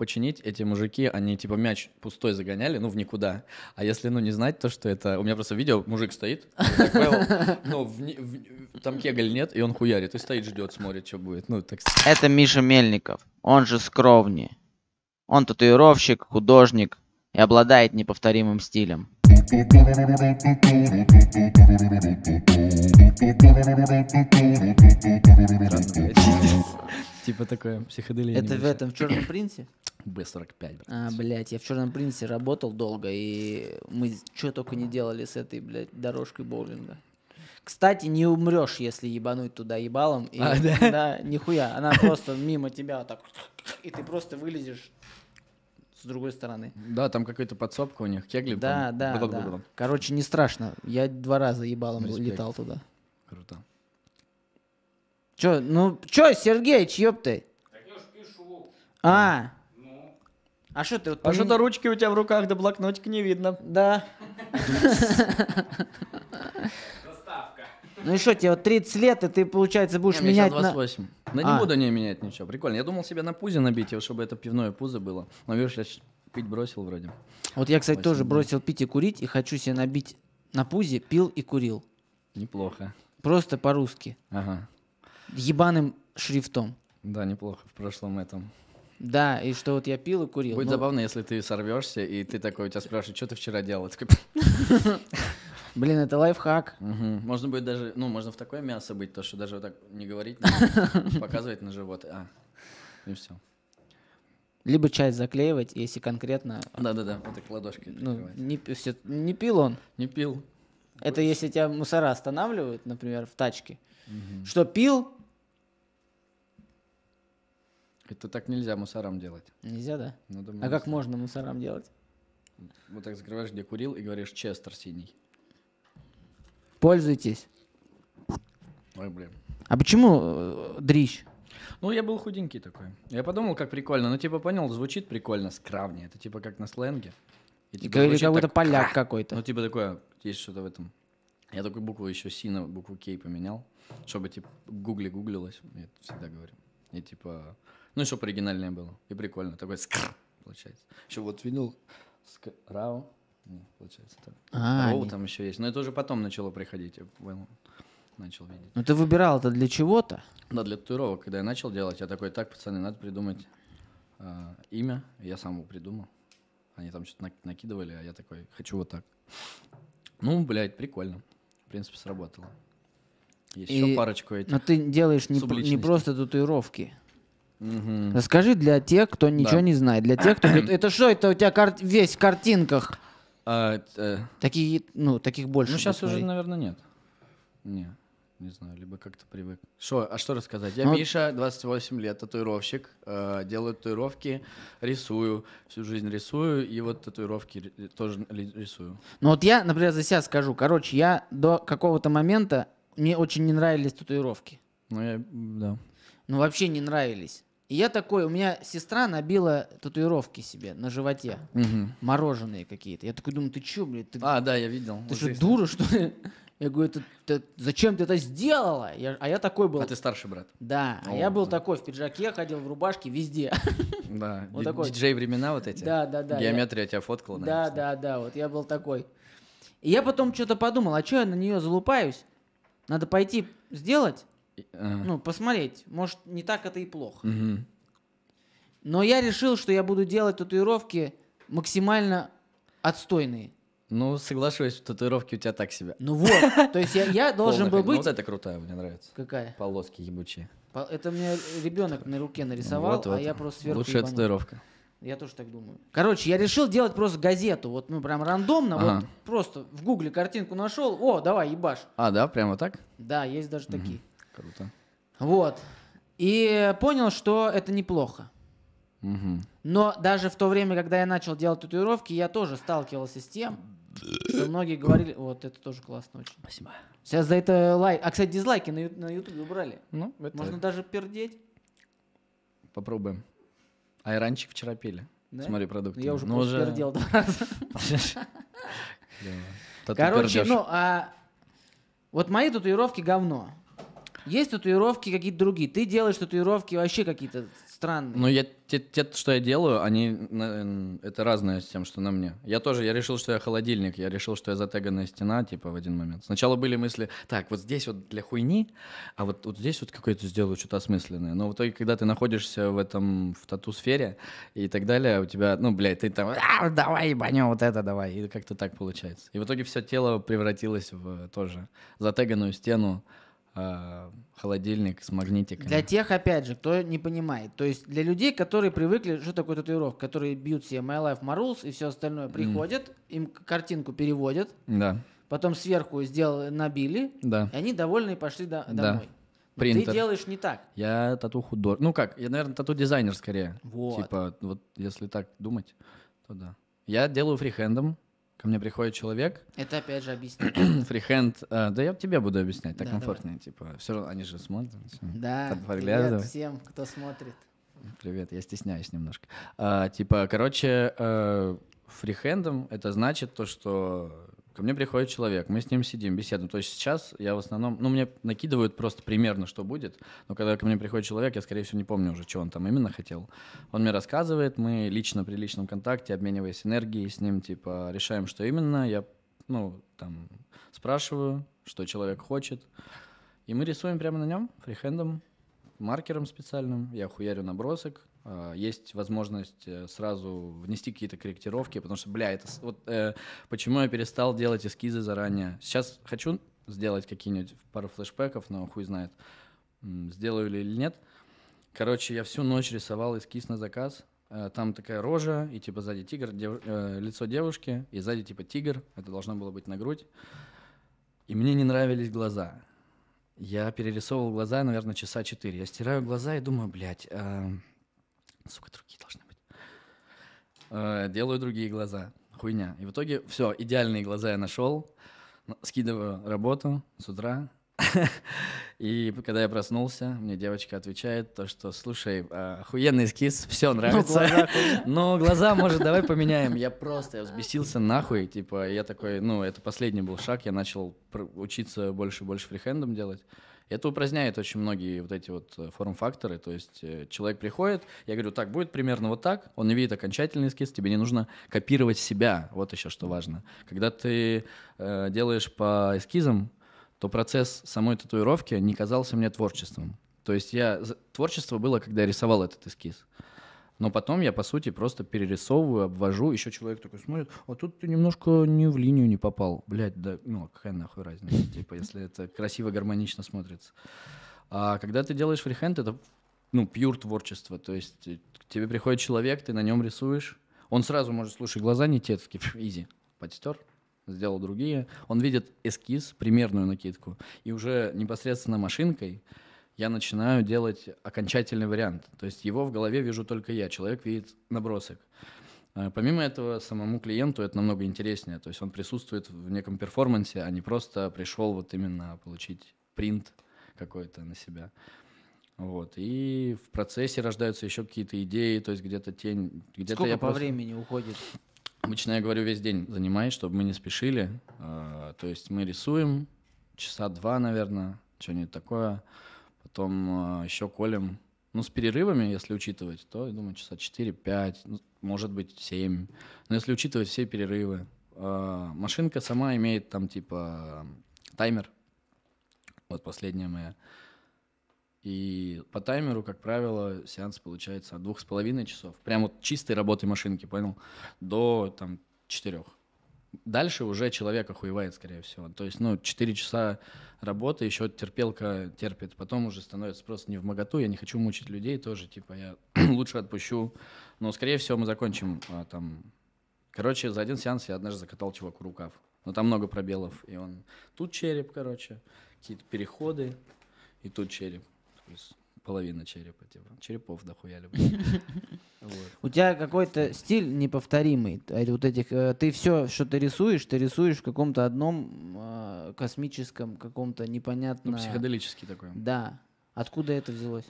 починить, эти мужики, они типа мяч пустой загоняли, ну в никуда. А если, ну, не знать, то что это... У меня просто видео, мужик стоит, но ну, в, в, там кеголь нет, и он хуярит, и стоит, ждет, смотрит, что будет. Ну, так... Это Миша Мельников, он же Скровни. Он татуировщик, художник и обладает неповторимым стилем. Типа, типа такое психоделия. Это в этом, в черном принце? Б-45, А, блядь, я в черном принце работал долго, и мы что только не делали с этой, блядь, дорожкой боулинга. Кстати, не умрешь, если ебануть туда ебалом. И, а, да? да, нихуя. Она просто мимо тебя так. И ты просто вылезешь с другой стороны. Да, там какая-то подсобка у них, кегли. Да, там. да, Бл -бл -бл да. Короче, не страшно. Я два раза ебалом Респект. летал туда. Круто. Чё, ну, чё, Сергей ёб ты? А. Ну. А что ты вот... А что-то ручки у тебя в руках, да блокнотик не видно. Да. Ну и что, тебе вот 30 лет, и ты, получается, будешь не, менять... Мне 28. На... на а. не буду не менять ничего. Прикольно. Я думал себе на пузе набить, чтобы это пивное пузо было. Но видишь, я пить бросил вроде. Вот я, кстати, 8, тоже дней. бросил пить и курить, и хочу себе набить на пузе пил и курил. Неплохо. Просто по-русски. Ага. Ебаным шрифтом. Да, неплохо в прошлом этом. Да, и что вот я пил и курил. Будет но... Ну забавно, если ты сорвешься, и ты такой, у тебя спрашивают, что ты вчера делал? Блин, это лайфхак. Угу. Можно будет даже, ну, можно в такое мясо быть, то, что даже вот так не говорить, показывать на живот. А, и все. Либо часть заклеивать, если конкретно... А, Да-да-да, вот так ладошкой. Ну, не, все, не пил он. Не пил. Это если тебя мусора останавливают, например, в тачке. Что пил? Это так нельзя мусорам делать. Нельзя, да? Ну, думаю, а как можно мусорам делать? Вот так закрываешь, где курил, и говоришь «Честер синий». Пользуйтесь. Ой, блин. А почему э, дрищ? Ну, я был худенький такой. Я подумал, как прикольно. Ну, типа, понял, звучит прикольно, скравни. Это типа как на сленге. И, типа, Или какой-то так... поляк какой-то. Ну, типа такое, есть что-то в этом. Я такую букву еще Си на букву Кей поменял, чтобы, типа, гугли гуглилось. Я это всегда говорю. И, типа, ну, и чтобы оригинальное было. И прикольно. Такой скр, получается. Еще вот видел скрау. Ну, получается. Так. А, Роу там еще есть. Но это уже потом начало приходить. Я начал видеть. Но ну, ты выбирал это для чего-то? Да, для татуировок. Когда я начал делать, я такой, так, пацаны, надо придумать э, имя. Я сам его придумал. Они там что-то накидывали, а я такой, хочу вот так. Ну, блядь, прикольно. В принципе, сработало. Есть и... еще парочку этих. Но ты делаешь не, не просто татуировки. Расскажи для тех, кто ничего да. не знает, для тех, кто говорит, это что, это у тебя кар... весь в картинках? А, э, Такие, ну, таких больше. Ну, сейчас уже, наверное, нет. Не, не знаю, либо как-то привык. Шо, а что рассказать? Я ну, Миша, 28 лет, татуировщик, э, делаю татуировки, рисую, всю жизнь рисую, и вот татуировки э, тоже рисую. Ну вот я, например, за себя скажу. Короче, я до какого-то момента, мне очень не нравились татуировки. Ну, я, да. Ну, вообще не нравились. И я такой, у меня сестра набила татуировки себе на животе, угу. мороженые какие-то. Я такой думаю, ты чё, блядь? Ты, а, да, я видел. Ты что, дура, что ли? Я говорю, ты, ты, зачем ты это сделала? Я, а я такой был. А ты старший брат. Да, О, а я был да. такой в пиджаке, ходил в рубашке везде. Да, вот такой. диджей времена вот эти. Да, да, да. Геометрия я... тебя фоткала. Да, да, да, вот я был такой. И я потом что-то подумал, а что я на нее залупаюсь? Надо пойти сделать. А. Ну, посмотреть. Может, не так это и плохо. Угу. Но я решил, что я буду делать татуировки максимально отстойные. Ну, соглашусь, татуировки у тебя так себе. Ну вот, то есть я, я должен Полный был ну, быть... Ну, вот это крутая, мне нравится. Какая? Полоски ебучие. Это мне ребенок на руке нарисовал, вот, вот. а я просто сверху Лучшая ебанул. татуировка. Я тоже так думаю. Короче, я решил делать просто газету. Вот, ну, прям рандомно. Ага. Вот просто в гугле картинку нашел. О, давай, ебаш. А, да? Прямо так? Да, есть даже угу. такие. Круто. Вот. И понял, что это неплохо. Угу. Но даже в то время, когда я начал делать татуировки, я тоже сталкивался с тем, что многие говорили, вот это тоже классно очень. Спасибо. Сейчас за это лайк. А, кстати, дизлайки на, на YouTube убрали. Ну, это... Можно даже пердеть. Попробуем. Айранчик вчера пили. Да? Смотри, продукты. Ну, я уже ну, уже... пердел два раза. Короче, ну, а вот мои татуировки говно. Есть татуировки какие-то другие. Ты делаешь татуировки вообще какие-то странные. Ну, я, те, те, что я делаю, они... Это разное с тем, что на мне. Я тоже, я решил, что я холодильник. Я решил, что я затеганная стена, типа, в один момент. Сначала были мысли, так, вот здесь вот для хуйни, а вот, вот здесь вот какое-то сделаю что-то осмысленное. Но в итоге, когда ты находишься в этом, в тату-сфере и так далее, у тебя, ну, блядь, ты там, а, давай, ебанем вот это, давай. И как-то так получается. И в итоге все тело превратилось в тоже затеганную стену, Э, холодильник с магнитиками. Для тех, опять же, кто не понимает. То есть для людей, которые привыкли, что такое татуировка, которые бьют себе My Life, My и все остальное, приходят, mm. им картинку переводят, да. потом сверху сделали, набили, да. и они довольны и пошли до, домой. Да. Принтер. Ты делаешь не так. Я тату художник. Ну как, я, наверное, тату дизайнер скорее. Вот. Типа, вот если так думать, то да. Я делаю фрихендом, Ко мне приходит человек. Это опять же объяснить. Фрихенд. Э, да я тебе буду объяснять, так да, комфортнее. Давай. Типа, все равно они же смотрят. Все, да, привет всем, кто смотрит. Привет, я стесняюсь немножко. А, типа, короче, э, фрихендом это значит то, что Ко мне приходит человек, мы с ним сидим, беседуем. То есть сейчас я в основном, ну, мне накидывают просто примерно, что будет, но когда ко мне приходит человек, я, скорее всего, не помню уже, что он там именно хотел. Он мне рассказывает, мы лично при личном контакте, обмениваясь энергией с ним, типа, решаем, что именно. Я, ну, там, спрашиваю, что человек хочет. И мы рисуем прямо на нем, фрихендом, маркером специальным. Я хуярю набросок, Э, есть возможность э, сразу внести какие-то корректировки, потому что, бля, это вот э, почему я перестал делать эскизы заранее. Сейчас хочу сделать какие-нибудь пару флешпеков, но хуй знает, сделаю ли или нет. Короче, я всю ночь рисовал эскиз на заказ. Э, там такая рожа, и типа сзади тигр, дев, э, лицо девушки, и сзади типа тигр, это должно было быть на грудь. И мне не нравились глаза. Я перерисовывал глаза, наверное, часа четыре. Я стираю глаза и думаю, блядь, э, Сука, другие должны быть. Э, делаю другие глаза. Хуйня. И в итоге все, идеальные глаза я нашел. Скидываю работу с утра. И когда я проснулся, мне девочка отвечает то, что, слушай, а, охуенный эскиз, все ну, нравится. Но глаза, может, давай поменяем. Я просто, я взбесился нахуй, типа, я такой, ну, это последний был шаг, я начал учиться больше и больше фрихендом делать. Это упраздняет очень многие вот эти вот э, форм-факторы. То есть э, человек приходит, я говорю, так, будет примерно вот так, он не видит окончательный эскиз, тебе не нужно копировать себя. Вот еще что важно. Когда ты э, делаешь по эскизам, то процесс самой татуировки не казался мне творчеством. То есть я... Творчество было, когда я рисовал этот эскиз. Но потом я, по сути, просто перерисовываю, обвожу. Еще человек такой смотрит, а тут ты немножко не в линию не попал. Блядь, да, ну какая нахуй разница, типа, если это красиво, гармонично смотрится. А когда ты делаешь фрихенд, это, ну, пьюр творчество. То есть э, к тебе приходит человек, ты на нем рисуешь. Он сразу может, слушай, глаза не те, такие, изи, подстер, сделал другие. Он видит эскиз, примерную накидку, и уже непосредственно машинкой я начинаю делать окончательный вариант. То есть его в голове вижу только я, человек видит набросок. Э, помимо этого, самому клиенту это намного интереснее. То есть он присутствует в неком перформансе, а не просто пришел вот именно получить принт какой-то на себя. Вот. И в процессе рождаются еще какие-то идеи, то есть где-то тень... Где Сколько я по просто... времени уходит? Обычно я говорю, весь день занимаюсь, чтобы мы не спешили. Э, то есть мы рисуем часа два, наверное, что-нибудь такое потом э, еще колем, ну, с перерывами, если учитывать, то, я думаю, часа 4-5, ну, может быть, 7. Но если учитывать все перерывы, э, машинка сама имеет там типа таймер. Вот последняя моя. И по таймеру, как правило, сеанс получается от двух с половиной часов. Прям вот чистой работы машинки, понял? До там четырех. Дальше уже человек охуевает, скорее всего. То есть, ну, 4 часа работы, еще терпелка терпит. Потом уже становится просто не в моготу, я не хочу мучить людей тоже, типа, я лучше отпущу. Но, скорее всего, мы закончим а, там... Короче, за один сеанс я однажды закатал чуваку рукав. Но ну, там много пробелов, и он... Тут череп, короче, какие-то переходы, и тут череп. То есть половина черепа, типа. Черепов дохуя люблю. У тебя какой-то стиль неповторимый. Э, вот этих, э, ты все, что ты рисуешь, ты рисуешь в каком-то одном э, космическом, каком-то непонятном. Ну, психоделический такой. Да. Откуда это взялось?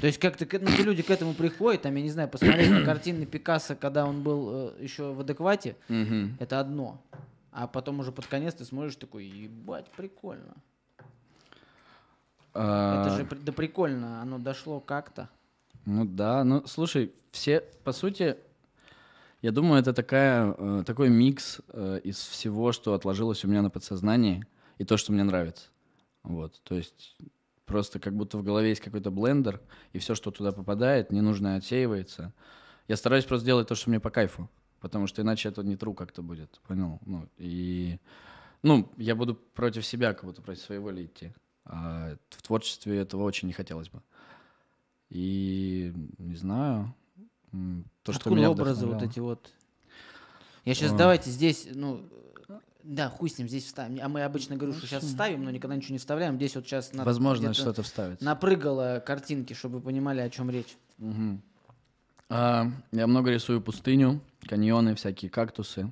То есть как-то ну, люди к этому приходят, там, я не знаю, посмотреть на картины Пикассо, когда он был э, еще в адеквате, это одно. А потом уже под конец ты смотришь такой, ебать, прикольно. А, это же да прикольно, оно дошло как-то. Ну да, ну слушай, все, по сути, я думаю, это такая, э, такой микс э, из всего, что отложилось у меня на подсознании, и то, что мне нравится. Вот, то есть просто как будто в голове есть какой-то блендер, и все, что туда попадает, ненужное отсеивается. Я стараюсь просто делать то, что мне по кайфу, потому что иначе это не тру как-то будет, понял? Ну, и, ну, я буду против себя, как будто против своей воли идти. А в творчестве этого очень не хотелось бы. И не знаю. То, что Откуда меня образы вот эти вот? Я сейчас, Ой. давайте здесь, ну, да, хуй с ним, здесь вставим. А мы обычно говорю, что сейчас вставим, но никогда ничего не вставляем. Здесь вот сейчас... Надо Возможно, что-то вставить. Напрыгало картинки, чтобы вы понимали, о чем речь. Угу. А, я много рисую пустыню, каньоны, всякие кактусы.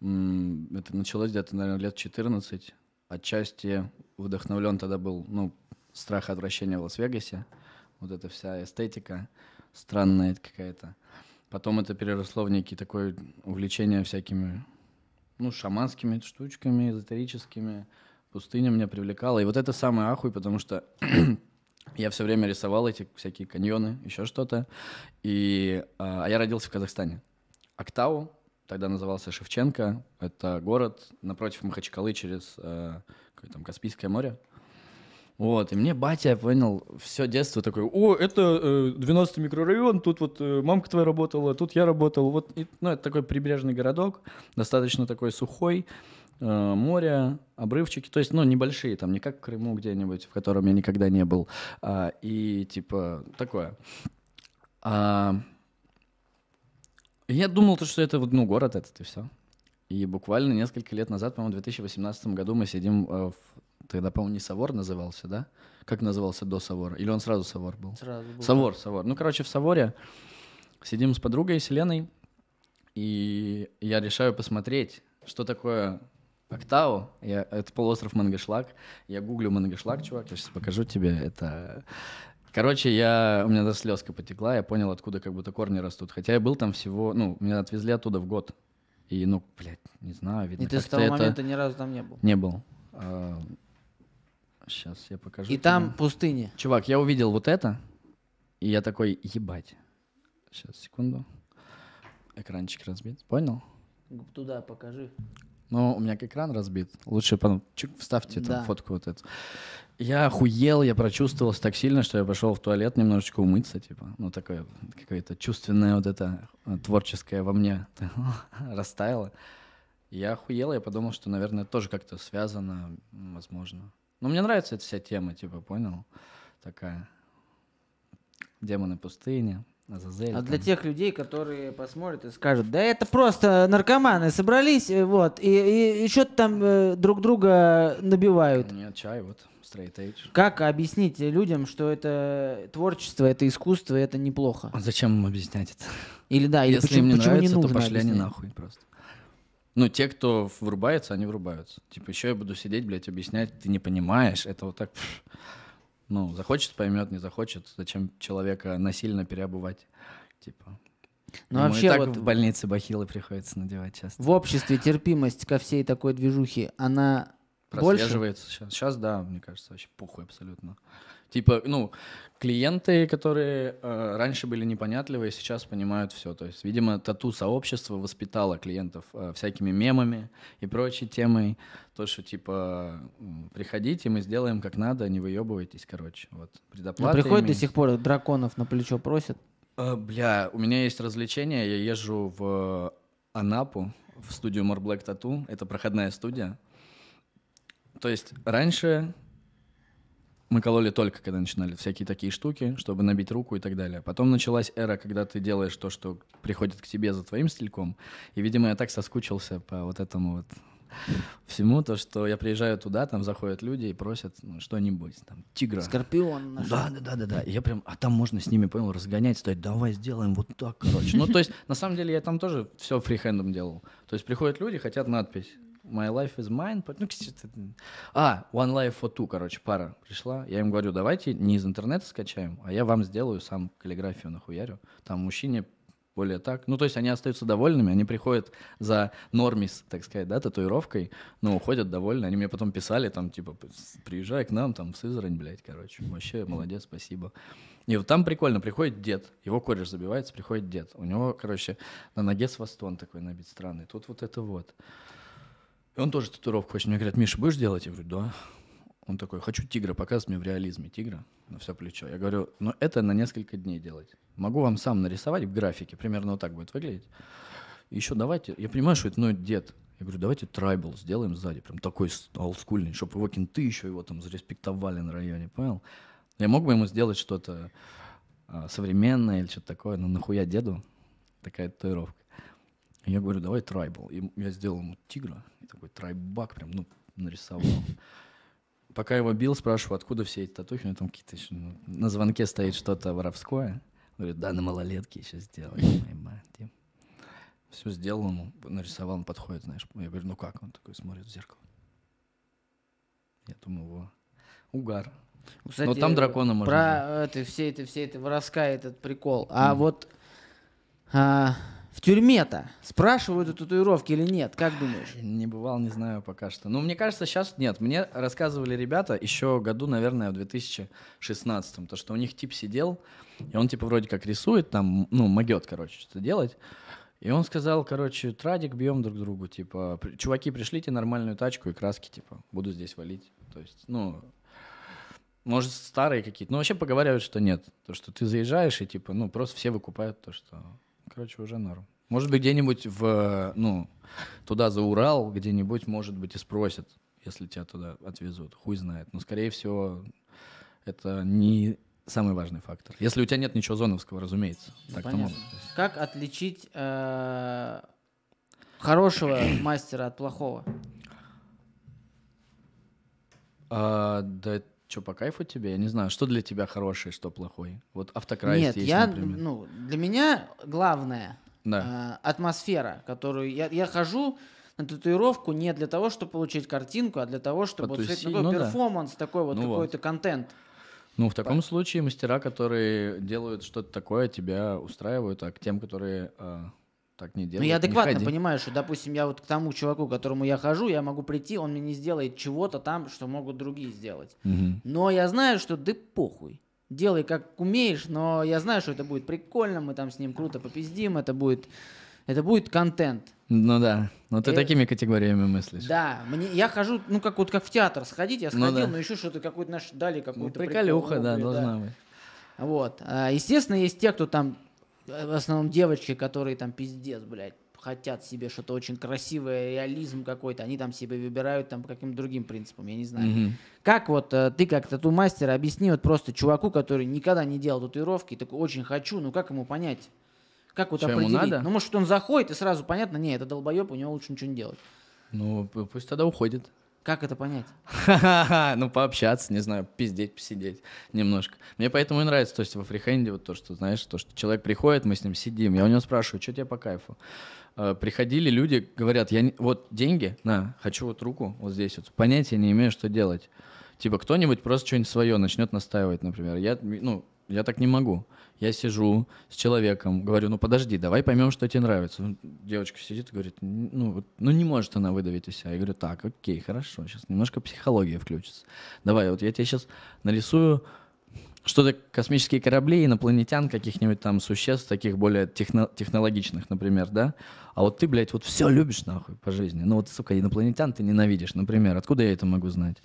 Это началось где-то, наверное, лет 14. Отчасти вдохновлен тогда был, ну, страх отвращения в Лас-Вегасе вот эта вся эстетика странная какая-то. Потом это переросло в некий такое увлечение всякими, ну, шаманскими штучками, эзотерическими. Пустыня меня привлекала. И вот это самый ахуй, потому что я все время рисовал эти всякие каньоны, еще что-то. И, а, а я родился в Казахстане. Октау, тогда назывался Шевченко, это город напротив Махачкалы через э, там, Каспийское море. Вот, и мне батя, понял, все детство такой, о, это э, 12 микрорайон, тут вот э, мамка твоя работала, тут я работал, вот, и, ну, это такой прибрежный городок, достаточно такой сухой, э, море, обрывчики, то есть, ну, небольшие, там, не как в Крыму где-нибудь, в котором я никогда не был, а, и, типа, такое. А, я думал, то, что это, вот ну, город этот, и все. И буквально несколько лет назад, по-моему, в 2018 году мы сидим э, в Тогда, по-моему, не Савор назывался, да? Как назывался до Савора? Или он сразу Савор был? Сразу был. Савор, Савор. Ну, короче, в Саворе сидим с подругой, с Еленой, и я решаю посмотреть, что такое Октау, я, это полуостров Мангашлак. Я гуглю Мангашлак, чувак, я сейчас покажу тебе. Это... Короче, я, у меня даже слезка потекла, я понял, откуда как будто корни растут. Хотя я был там всего, ну, меня отвезли оттуда в год. И, ну, блядь, не знаю, видно. И ты с того это... момента ни разу там не был? Не был. А, Сейчас я покажу. И тебе. там пустыня. Чувак, я увидел вот это, и я такой, ебать. Сейчас, секунду. Экранчик разбит, понял? Туда покажи. Ну, у меня экран разбит. Лучше потом чик, вставьте да. там фотку вот эту. Я охуел, я прочувствовался так сильно, что я пошел в туалет немножечко умыться, типа. Ну, такое, какое-то чувственное вот это э, творческое во мне растаяло. Я охуел, я подумал, что, наверное, тоже как-то связано, возможно. Ну мне нравится эта вся тема, типа, понял? Такая. Демоны пустыни. Азазель, а там. для тех людей, которые посмотрят и скажут, да это просто наркоманы собрались, э, вот, и, и, и что-то там э, друг друга набивают. Нет, чай, вот, straight edge. Как объяснить людям, что это творчество, это искусство, это неплохо? А зачем им объяснять это? Или да, или Если почему, им не почему нравится, не нужно то пошли объяснять? они нахуй просто. Ну, те, кто врубается, они врубаются. Типа, еще я буду сидеть, блядь, объяснять, ты не понимаешь, это вот так... Ну, захочет, поймет, не захочет. Зачем человека насильно переобувать? Типа, ну, Ему вообще так вот в больнице бахилы приходится надевать часто. В обществе терпимость ко всей такой движухе, она прослеживается больше? сейчас. Сейчас, да, мне кажется, вообще похуй абсолютно. Типа, ну, клиенты, которые э, раньше были непонятливые, сейчас понимают все. То есть, видимо, тату-сообщество воспитало клиентов э, всякими мемами и прочей темой. То, что типа приходите, мы сделаем как надо, не выебывайтесь, короче. Вот, предоплата. Но приходят до сих пор драконов на плечо просят? Э, бля, у меня есть развлечение, я езжу в Анапу, в студию More Black Tattoo, это проходная студия. То есть раньше мы кололи только, когда начинали всякие такие штуки, чтобы набить руку и так далее. Потом началась эра, когда ты делаешь то, что приходит к тебе за твоим стильком. И, видимо, я так соскучился по вот этому вот всему, то, что я приезжаю туда, там заходят люди и просят ну, что-нибудь, там, тигра. Скорпион. Наш. Да, да, да, да, да. И я прям, а там можно с ними, понял, разгонять, стоять, давай сделаем вот так, короче. Ну, то есть, на самом деле, я там тоже все фрихендом делал. То есть, приходят люди, хотят надпись. My Life is Mine. Ну, кстати, а, One Life for Two, короче, пара пришла. Я им говорю, давайте не из интернета скачаем, а я вам сделаю сам каллиграфию нахуярю. Там мужчине более так. Ну, то есть они остаются довольными, они приходят за нормис, так сказать, да, татуировкой, но ну, уходят довольны. Они мне потом писали, там, типа, приезжай к нам, там, в Сызрань, блядь, короче. Вообще, молодец, спасибо. И вот там прикольно, приходит дед, его кореш забивается, приходит дед. У него, короче, на ноге свастон такой набит странный. Тут вот это вот. И он тоже татуировку хочет. Мне говорят, Миша, будешь делать? Я говорю, да. Он такой, хочу тигра, показывает мне в реализме тигра на все плечо. Я говорю, ну это на несколько дней делать. Могу вам сам нарисовать в графике, примерно вот так будет выглядеть. еще давайте, я понимаю, что это, ну, дед. Я говорю, давайте трайбл сделаем сзади, прям такой олдскульный, чтобы его кенты еще его там зареспектовали на районе, понял? Я мог бы ему сделать что-то а, современное или что-то такое, но нахуя деду такая татуировка? я говорю, давай трайбл. И я сделал ему тигра, и такой трайбак прям, ну, нарисовал. Пока его бил, спрашиваю, откуда все эти татухи, у него там какие-то еще, ну, на звонке стоит что-то воровское. Он говорит, да, на малолетке еще сделай, мать Все сделал ему, нарисовал, он подходит, знаешь. Я говорю, ну как? Он такой смотрит в зеркало. Я думаю, его угар. Ну, кстати, Но там дракона можно. Про это, все это, все это воровская этот прикол. А mm. вот а, в тюрьме-то спрашивают о татуировке или нет? Как думаешь? Не бывал, не знаю пока что. Ну, мне кажется, сейчас нет. Мне рассказывали ребята еще году, наверное, в 2016, м то, что у них тип сидел, и он типа вроде как рисует там, ну, могет, короче, что делать. И он сказал, короче, традик бьем друг другу, типа, чуваки, пришлите нормальную тачку и краски, типа, буду здесь валить. То есть, ну, может, старые какие-то. Но ну, вообще поговаривают, что нет. То, что ты заезжаешь, и типа, ну, просто все выкупают то, что Короче, уже норм. Может быть, где-нибудь в, ну, туда за Урал, где-нибудь, может быть, и спросят, если тебя туда отвезут. Хуй знает. Но, скорее всего, это не самый важный фактор. Если у тебя нет ничего зоновского, разумеется. Ну, так понятно. Как отличить э, хорошего мастера от плохого? А, да это что, по кайфу тебе? Я не знаю, что для тебя хорошее, что плохое? Вот автокрайс Нет, есть, я, например. ну, для меня главное да. э, атмосфера, которую... Я, я хожу на татуировку не для того, чтобы получить картинку, а для того, чтобы Потуси... вот такой ну, перформанс, да. такой вот ну, какой-то вот. контент. Ну, в таком По... случае мастера, которые делают что-то такое, тебя устраивают, а к тем, которые э, так не делай. Ну, я адекватно понимаю, что, допустим, я вот к тому чуваку, к которому я хожу, я могу прийти, он мне не сделает чего-то там, что могут другие сделать. Угу. Но я знаю, что да похуй. Делай как умеешь, но я знаю, что это будет прикольно, мы там с ним круто попиздим, это будет, это будет контент. Ну да, но ты э... такими категориями мыслишь. Да, мне, я хожу, ну как вот как в театр сходить, я ну сходил, ну, да. но еще что-то какой-то наш дали какую-то ну, приколюха, прикол, да, да, должна быть. Вот, а, естественно, есть те, кто там Э, в основном девочки, которые там пиздец, блядь, хотят себе что-то очень красивое, реализм какой-то, они там себе выбирают там по каким-то другим принципам, я не знаю. Угу. Как вот э, ты как тату-мастер объясни вот просто чуваку, который никогда не делал татуировки, такой очень хочу, ну как ему понять? Как вот что определить? Ему надо? Ну может он заходит и сразу понятно, не, это долбоеб, у него лучше ничего не делать. Ну пусть тогда уходит. Как это понять? ну, пообщаться, не знаю, пиздеть, посидеть немножко. Мне поэтому и нравится, то есть во фрихенде вот то, что, знаешь, то, что человек приходит, мы с ним сидим, я у него спрашиваю, что тебе по кайфу? Э, приходили люди, говорят, я не... вот деньги, на, хочу вот руку вот здесь вот, понятия не имею, что делать. Типа кто-нибудь просто что-нибудь свое начнет настаивать, например. Я, ну, я так не могу. Я сижу с человеком, говорю, ну подожди, давай поймем, что тебе нравится. Девочка сидит и говорит, ну, ну не может она выдавить из себя. Я говорю, так, окей, хорошо, сейчас немножко психология включится. Давай, вот я тебе сейчас нарисую что-то космические корабли, инопланетян, каких-нибудь там существ, таких более техно технологичных, например, да? А вот ты, блядь, вот все любишь нахуй по жизни. Ну вот, сука, инопланетян ты ненавидишь, например. Откуда я это могу знать?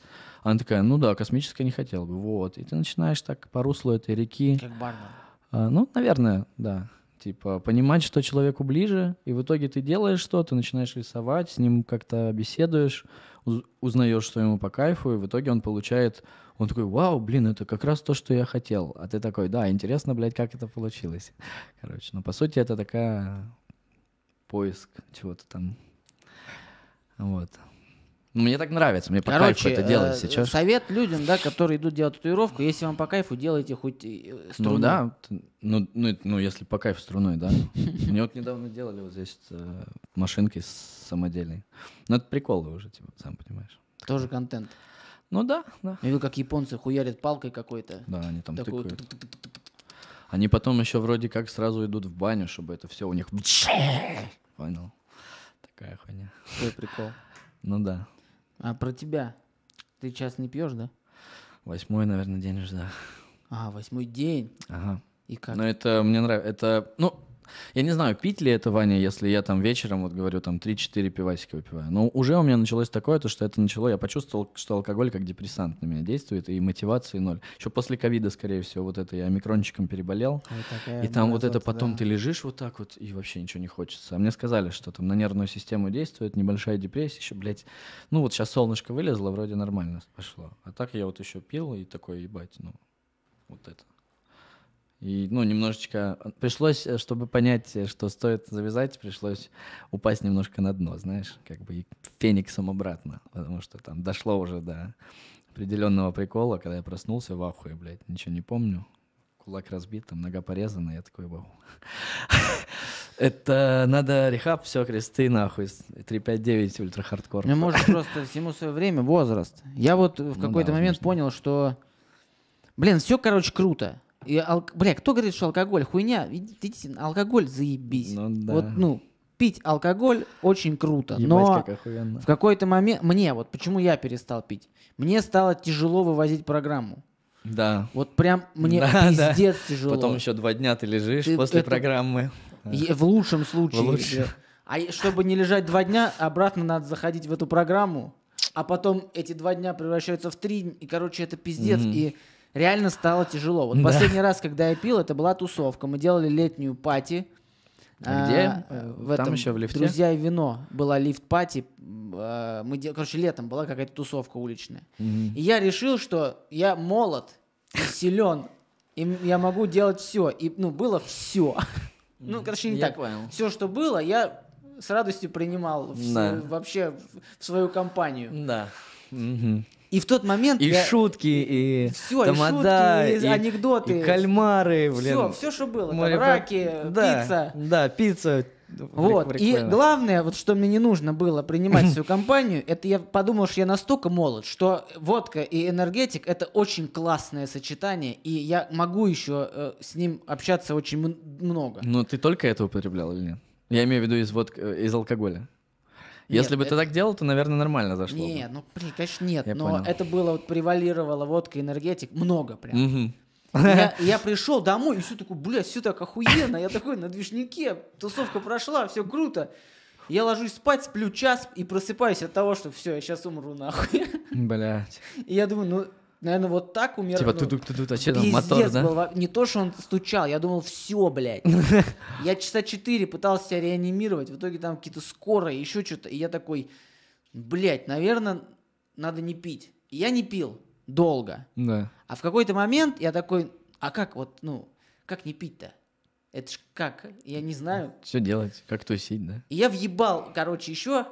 Она такая, ну да, космическое не хотел бы. Вот. И ты начинаешь так по руслу этой реки. Как бармен. А, ну, наверное, да. Типа понимать, что человеку ближе, и в итоге ты делаешь что-то, начинаешь рисовать, с ним как-то беседуешь, уз- узнаешь, что ему по кайфу, и в итоге он получает... Он такой, вау, блин, это как раз то, что я хотел. А ты такой, да, интересно, блядь, как это получилось. Короче, ну, по сути, это такая поиск чего-то там. Вот. Мне так нравится, мне по Короче, кайфу это делать э, сейчас. Совет людям, да, которые идут делать татуировку, если вам по кайфу, делайте хоть э, э, ну струной. Ну да, ну, ну, ну если по кайфу струной, да. Мне вот недавно делали вот здесь машинки самодельные. Ну это приколы уже, типа, сам понимаешь. Тоже контент. Ну да, да. Я видел, как японцы хуярят палкой какой-то. Да, они там тыкают. Они потом еще вроде как сразу идут в баню, чтобы это все у них... Понял. Такая хуйня. Какой прикол. Ну да. А про тебя. Ты час не пьешь, да? Восьмой, наверное, день уже, да. А, восьмой день. Ага. И как? Ну, это мне нравится. Это, ну, я не знаю, пить ли это, Ваня, если я там вечером, вот говорю, там 3-4 пивасика выпиваю. Но уже у меня началось такое, то, что это начало, я почувствовал, что алкоголь как депрессант на меня действует, и мотивации ноль. Еще после ковида, скорее всего, вот это я микрончиком переболел. и там вот это потом ты лежишь вот так вот, и вообще ничего не хочется. А мне сказали, что там на нервную систему действует, небольшая депрессия, еще, блядь, ну вот сейчас солнышко вылезло, вроде нормально пошло. А так я вот еще пил и такой, ебать, ну, вот это. И, ну, немножечко э, пришлось, э, чтобы понять, э, что стоит завязать, пришлось упасть немножко на дно, знаешь, как бы и фениксом обратно, потому что там дошло уже до определенного прикола, когда я проснулся в ахуе, блядь, ничего не помню, кулак разбит, там нога порезана, я такой, вау. Это надо рехаб, все, кресты, нахуй, 359 ультра хардкор. Ну, может, просто всему свое время, возраст. Я вот в ну какой-то момент понял, что, блин, все, короче, круто. И ал... Бля, кто говорит, что алкоголь хуйня? Идите, алкоголь заебись. Ну, да. Вот, ну, пить алкоголь очень круто, Ебать, но как в какой-то момент мне вот почему я перестал пить, мне стало тяжело вывозить программу. Да. Вот прям мне да, пиздец да. тяжело. Потом еще два дня ты лежишь ты, после это, программы. В лучшем случае. В лучшем. А чтобы не лежать два дня, обратно надо заходить в эту программу, а потом эти два дня превращаются в три, и короче это пиздец mm-hmm. и реально стало тяжело. Вот да. последний раз, когда я пил, это была тусовка. Мы делали летнюю пати. А где? А, э, в Там еще в лифте? Друзья и вино. Была лифт-пати. А, мы, дел... короче, летом была какая-то тусовка уличная. Mm-hmm. И я решил, что я молод, силен, и я могу делать все. И, ну, было все. Ну, короче, не я так. Понял. Все, что было, я с радостью принимал да. вообще в свою компанию. Да. Угу. И в тот момент... И я... шутки, и все, тамада, и, шутки, и, и анекдоты. И кальмары, блин. Все, все, что было. Море... Там раки, да, пицца. Да, пицца. Вот, и главное, вот что мне не нужно было принимать всю компанию, это я подумал, что я настолько молод, что водка и энергетик это очень классное сочетание, и я могу еще э, с ним общаться очень много. Но ну, ты только это употреблял или нет? Я имею в виду из водки, э, из алкоголя. Если бы это... ты так делал, то, наверное, нормально зашло. Нет, ну, блин, конечно, нет. Я но понял. это было, вот, превалировала водка, энергетик, много прям. Угу. Я, я пришел домой, и все такое, бля, все так охуенно. Я такой на движнике, тусовка прошла, все круто. Я ложусь спать, сплю час и просыпаюсь от того, что все, я сейчас умру нахуй. Блять. И я думаю, ну Наверное, вот так умер. Типа ну, тут тут тут а что там мотор, да? Был, не то, что он стучал, я думал, все, блядь. Я часа четыре пытался реанимировать, в итоге там какие-то скорые, еще что-то. И я такой, блядь, наверное, надо не пить. И я не пил долго. Да. А в какой-то момент я такой, а как вот, ну, как не пить-то? Это ж как? Я не знаю. Все делать, как тусить, да? И я въебал, короче, еще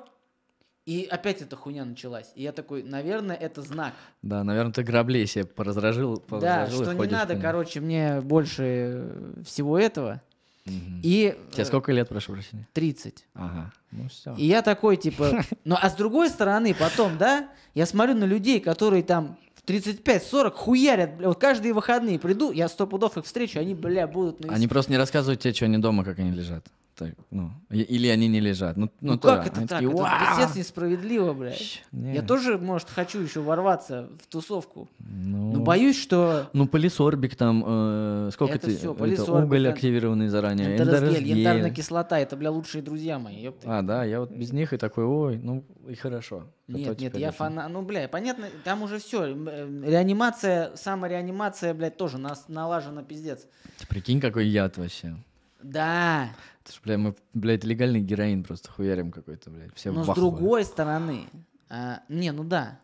и опять эта хуйня началась. И я такой, наверное, это знак. Да, наверное, ты граблей себе поразражил. поразражил да, что не надо, короче, мне больше э, всего этого. И... Тебе э, сколько лет, прошу прощения? 30. Ага, ну все. И я такой, типа... Ну, а с другой стороны, потом, да, я смотрю на людей, которые там 35-40 хуярят, бля, вот каждые выходные приду, я сто пудов их встречу, они, бля, будут... Навести. Они просто не рассказывают тебе, что они дома, как они лежат так, ну, или они не лежат. Ну, ну, ну как это они так? Такие, это пиздец несправедливо, блядь. Не. Я тоже, может, хочу еще ворваться в тусовку. Ну, но боюсь, что... Ну, полисорбик там, э, сколько это ты... Все, это уголь активированный заранее. Эндоросгель, янтарная кислота, это, бля, лучшие друзья мои, ёпты. А, да, я вот без них и такой, ой, ну и хорошо. Нет, нет, я фана... Ну, бля, понятно, там уже все. Э, реанимация, самореанимация, блядь, тоже нас налажена пиздец. Ты прикинь, какой яд вообще. Да. Это ж, бля, мы, блядь, легальный героин просто хуярим какой-то, блядь. Все Но с другой стороны, а, не, ну да,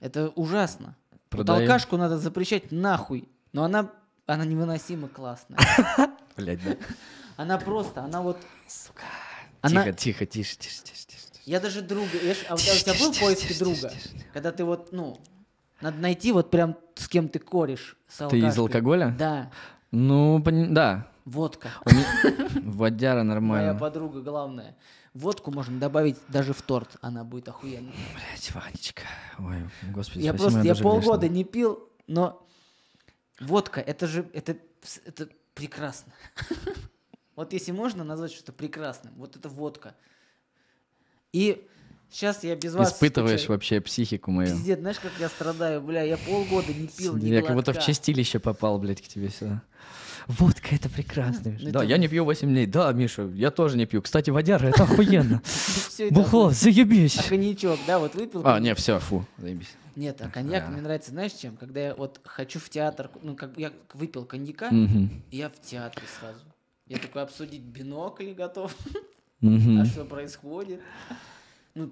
это ужасно. Ну, Продаем. Вот надо запрещать нахуй, но она, она невыносимо классная. Блядь, да. Она просто, она вот... Сука. Она... Тихо, тихо, тише, тише, тише, тише. Я даже друга... Я ж... А у тебя был поиски друга? Когда ты вот, ну, надо найти вот прям с кем ты коришь корешь. Ты из алкоголя? Да. Ну, да. Водка. Водяра нормально. Моя подруга главная. Водку можно добавить даже в торт, она будет охуенная. Блять, Ванечка. Ой, господи, Я просто, я полгода не пил, но водка, это же, это, это прекрасно. Вот если можно назвать что-то прекрасным, вот это водка. И Сейчас я без вас... Испытываешь скучаю. вообще психику мою. Пиздец, знаешь, как я страдаю, бля, я полгода не пил ни Я глотка. как будто в чистилище попал, блядь, к тебе сюда. Водка это прекрасно. Миша. Ну, да, это... я не пью 8 дней. Да, Миша, я тоже не пью. Кстати, водяра, это охуенно. Бухло, заебись. А коньячок, да, вот выпил? А, не, все, фу, заебись. Нет, а коньяк мне нравится, знаешь, чем? Когда я вот хочу в театр, ну, как я выпил коньяка, я в театре сразу. Я такой обсудить бинокль готов. А что происходит? Ну,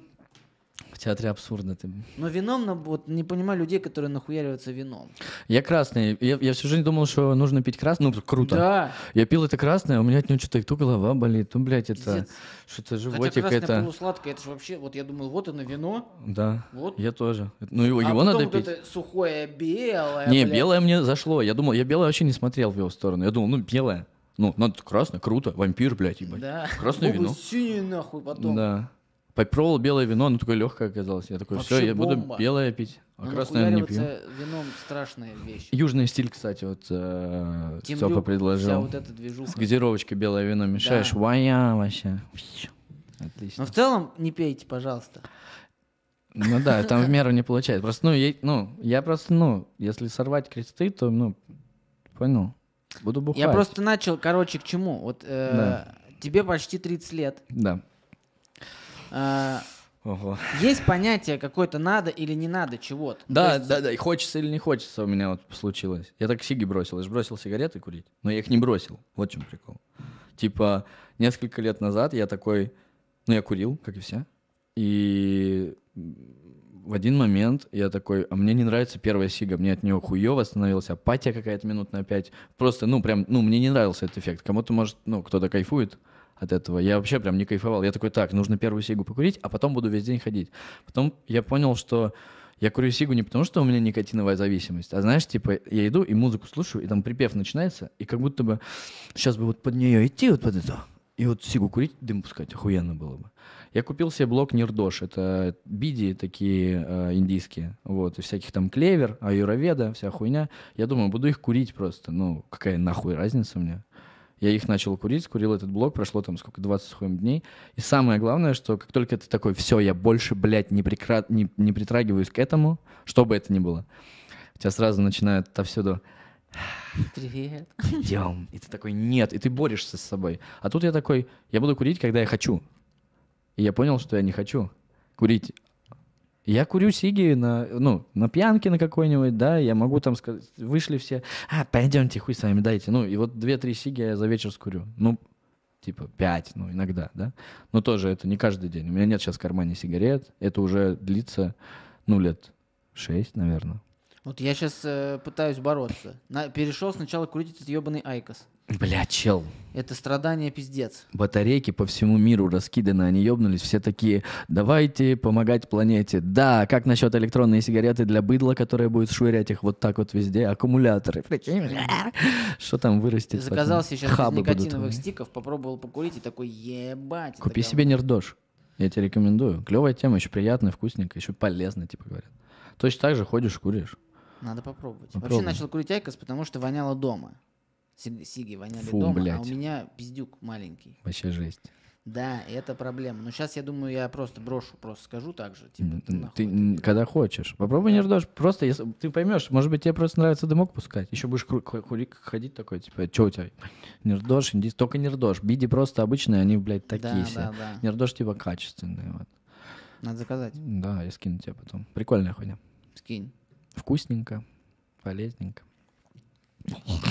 в театре абсурдно ты. Но вином, вот не понимаю людей, которые нахуяриваются вином. Я красный. Я, я всю жизнь думал, что нужно пить красное. Ну, круто. Да. Я пил это красное, у меня от него что-то и то голова болит. Ну, блядь, это что-то животик. Хотя красное это... полусладкое, это же вообще, вот я думал, вот оно вино. Да, вот. я тоже. Ну, его, а его надо пить. вот это сухое белое, Не, блядь. белое мне зашло. Я думал, я белое вообще не смотрел в его сторону. Я думал, ну, белое. Ну, надо красное, круто, вампир, блядь, ебать. Да. Красное Губы вино. синий нахуй потом. Да попробовал белое вино, оно такое легкое оказалось. Я такой, все, я буду белое пить, а ну, красное не пью. вином страшная вещь. Южный стиль, кстати, вот э, Степа предложил. вот эта движуха. С газировочкой белое вино мешаешь, да. вообще. Отлично. Но в целом не пейте, пожалуйста. Ну да, там в меру не получается. Просто, ну, я, ну, я просто, ну, если сорвать кресты, то, ну, понял, буду бухать. Я просто начал, короче, к чему? Вот э, да. тебе почти 30 лет. Да. Ого. Есть понятие какое-то надо или не надо чего-то. Да, есть... да, да, и хочется или не хочется у меня вот случилось. Я так сиги бросил, я же бросил сигареты курить, но я их не бросил. Вот в чем прикол. Типа, несколько лет назад я такой, ну я курил, как и все, и в один момент я такой, а мне не нравится первая сига, мне от нее хуево становилась апатия какая-то минут на пять. Просто, ну прям, ну мне не нравился этот эффект. Кому-то, может, ну кто-то кайфует, от этого. Я вообще прям не кайфовал. Я такой, так, нужно первую сигу покурить, а потом буду весь день ходить. Потом я понял, что я курю сигу не потому, что у меня никотиновая зависимость, а знаешь, типа, я иду и музыку слушаю, и там припев начинается, и как будто бы сейчас бы вот под нее идти, вот под это, и вот сигу курить, дым пускать, охуенно было бы. Я купил себе блок Нирдош, это биди такие э, индийские, вот, и всяких там клевер, аюроведа, вся хуйня. Я думаю, буду их курить просто, ну, какая нахуй разница у меня я их начал курить, курил этот блок, прошло там сколько, 20 с дней. И самое главное, что как только ты такой, все, я больше, блядь, не, прикра... не, не притрагиваюсь к этому, что бы это ни было, у тебя сразу начинают отовсюду... Привет. Идем. И ты такой, нет, и ты борешься с собой. А тут я такой, я буду курить, когда я хочу. И я понял, что я не хочу курить. Я курю сиги на, ну, на пьянке на какой-нибудь, да, я могу там сказать, вышли все, а, пойдемте, хуй с вами дайте. Ну, и вот две-три сиги я за вечер скурю. Ну, типа пять, ну, иногда, да. Но тоже это не каждый день. У меня нет сейчас в кармане сигарет, это уже длится, ну, лет шесть, наверное. Вот я сейчас э, пытаюсь бороться. На, перешел сначала курить этот ебаный Айкос. Бля, чел. Это страдание пиздец. Батарейки по всему миру раскиданы, они ебнулись все такие, давайте помогать планете. Да, как насчет электронные сигареты для быдла, которая будет швырять их вот так вот везде, аккумуляторы. Что там вырастет? Заказал сейчас Хабы из никотиновых будут. стиков, попробовал покурить и такой, ебать. Купи себе нердош. Я тебе рекомендую. Клевая тема, еще приятная, вкусненькая, еще полезная, типа говорят. Точно так же ходишь, куришь. Надо попробовать. Попробуй. Ну, Вообще начал курить Айкос, потому что воняло дома. Сиги воняли Фу, дома, а блядь. а у меня пиздюк маленький. Вообще жесть. Да, это проблема. Но сейчас я думаю, я просто брошу, просто скажу так же. Типа, ты, ты нахуй, когда хочешь. Попробуй не ждешь. Просто если ты поймешь, может быть, тебе просто нравится дымок пускать. Еще будешь хулик ходить такой, типа, что у тебя? Нердош, иди, только нердош. Биди просто обычные, они, блядь, такие да, себе. Да, да. Нердош типа качественные. Вот. Надо заказать. Да, я скину тебе потом. Прикольная хуйня. Скинь. Вкусненько, полезненько.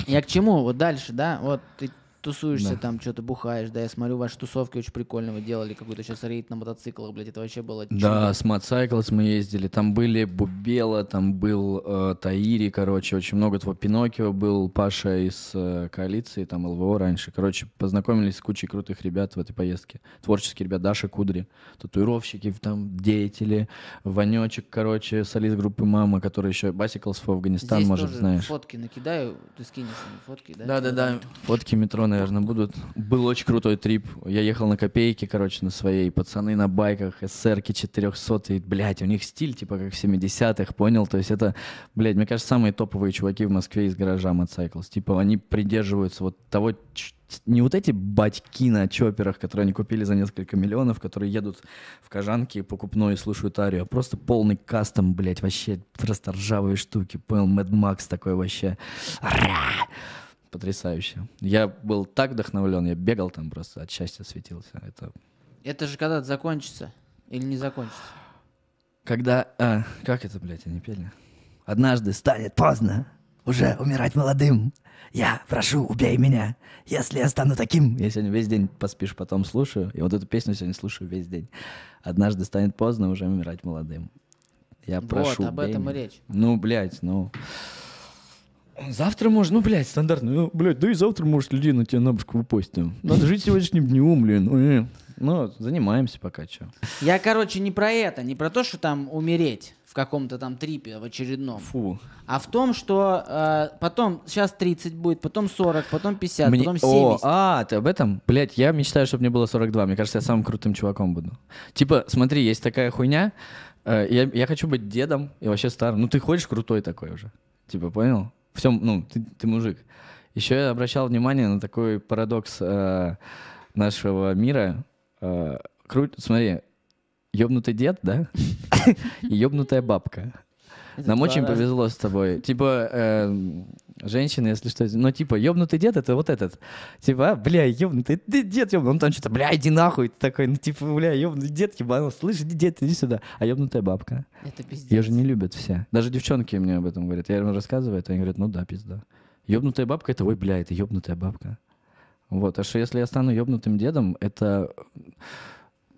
Я к чему? Вот дальше, да? Вот ты тусуешься да. там, что-то бухаешь, да, я смотрю, ваши тусовки очень прикольные вы делали какой-то сейчас рейд на мотоциклах, блядь, это вообще было... Да, с мотоциклс мы ездили, там были Бубела, там был э, Таири, короче, очень много этого Пиноккио был, Паша из э, коалиции, там ЛВО раньше, короче, познакомились с кучей крутых ребят в этой поездке, творческие ребят, Даша Кудри, татуировщики, там, деятели, Ванечек, короче, солист группы «Мама», который еще Bicycles в Афганистан, Здесь может, знаешь. фотки накидаю, ты скинешь мне фотки, да? Да-да-да, фотки метро наверное, будут. Был очень крутой трип. Я ехал на копейке, короче, на своей. Пацаны на байках, СРК 400. И, блядь, у них стиль, типа, как в 70-х, понял? То есть это, блядь, мне кажется, самые топовые чуваки в Москве из гаража Motorcycles. Типа, они придерживаются вот того, не вот эти батьки на чоперах, которые они купили за несколько миллионов, которые едут в Кожанке покупной и слушают арию, а просто полный кастом, блядь, вообще просто ржавые штуки, понял, Mad Max такой вообще. Ра! потрясающе. Я был так вдохновлен, я бегал там просто, от счастья светился. Это, это же когда-то закончится или не закончится? Когда... А, как это, блядь, они пели? Однажды станет поздно уже умирать молодым. Я прошу, убей меня, если я стану таким. Я сегодня весь день поспишь, потом слушаю. И вот эту песню сегодня слушаю весь день. Однажды станет поздно уже умирать молодым. Я прошу. вот, об убей этом меня. и речь. Ну, блядь, ну... Завтра можно, ну, блядь, стандартно. Ну, блядь, да и завтра, может, людей на тебя на башку выпустим. Надо жить сегодняшним днем, блин. Ну, занимаемся пока что. Я, короче, не про это, не про то, что там умереть в каком-то там трипе в очередном. Фу. А в том, что э, потом, сейчас 30 будет, потом 40, потом 50, мне... потом 70. О, а, ты об этом? Блять, я мечтаю, чтобы мне было 42. Мне кажется, я самым крутым чуваком буду. Типа, смотри, есть такая хуйня. Э, я, я хочу быть дедом и вообще старым. Ну, ты хочешь крутой такой уже. Типа, понял? В ну, ты, ты мужик. Еще я обращал внимание на такой парадокс э, нашего мира. Э, крут, смотри, ёбнутый дед, да? И ёбнутая бабка. Нам очень повезло с тобой. Типа, э, женщины, если что. Но ну, типа, ёбнутый дед — это вот этот. Типа, а, бля, ёбнутый ты дед, ёбнутый. Он там что-то, бля, иди нахуй. Ты такой, ну типа, бля, ёбнутый дед, ебанул. Слышь, иди, дед, иди сюда. А ёбнутая бабка. Это пиздец. её же не любят все. Даже девчонки мне об этом говорят. Я им рассказываю они говорят, ну да, пизда. Ёбнутая бабка — это, ой, бля, это ёбнутая бабка. Вот, а что если я стану ёбнутым дедом, это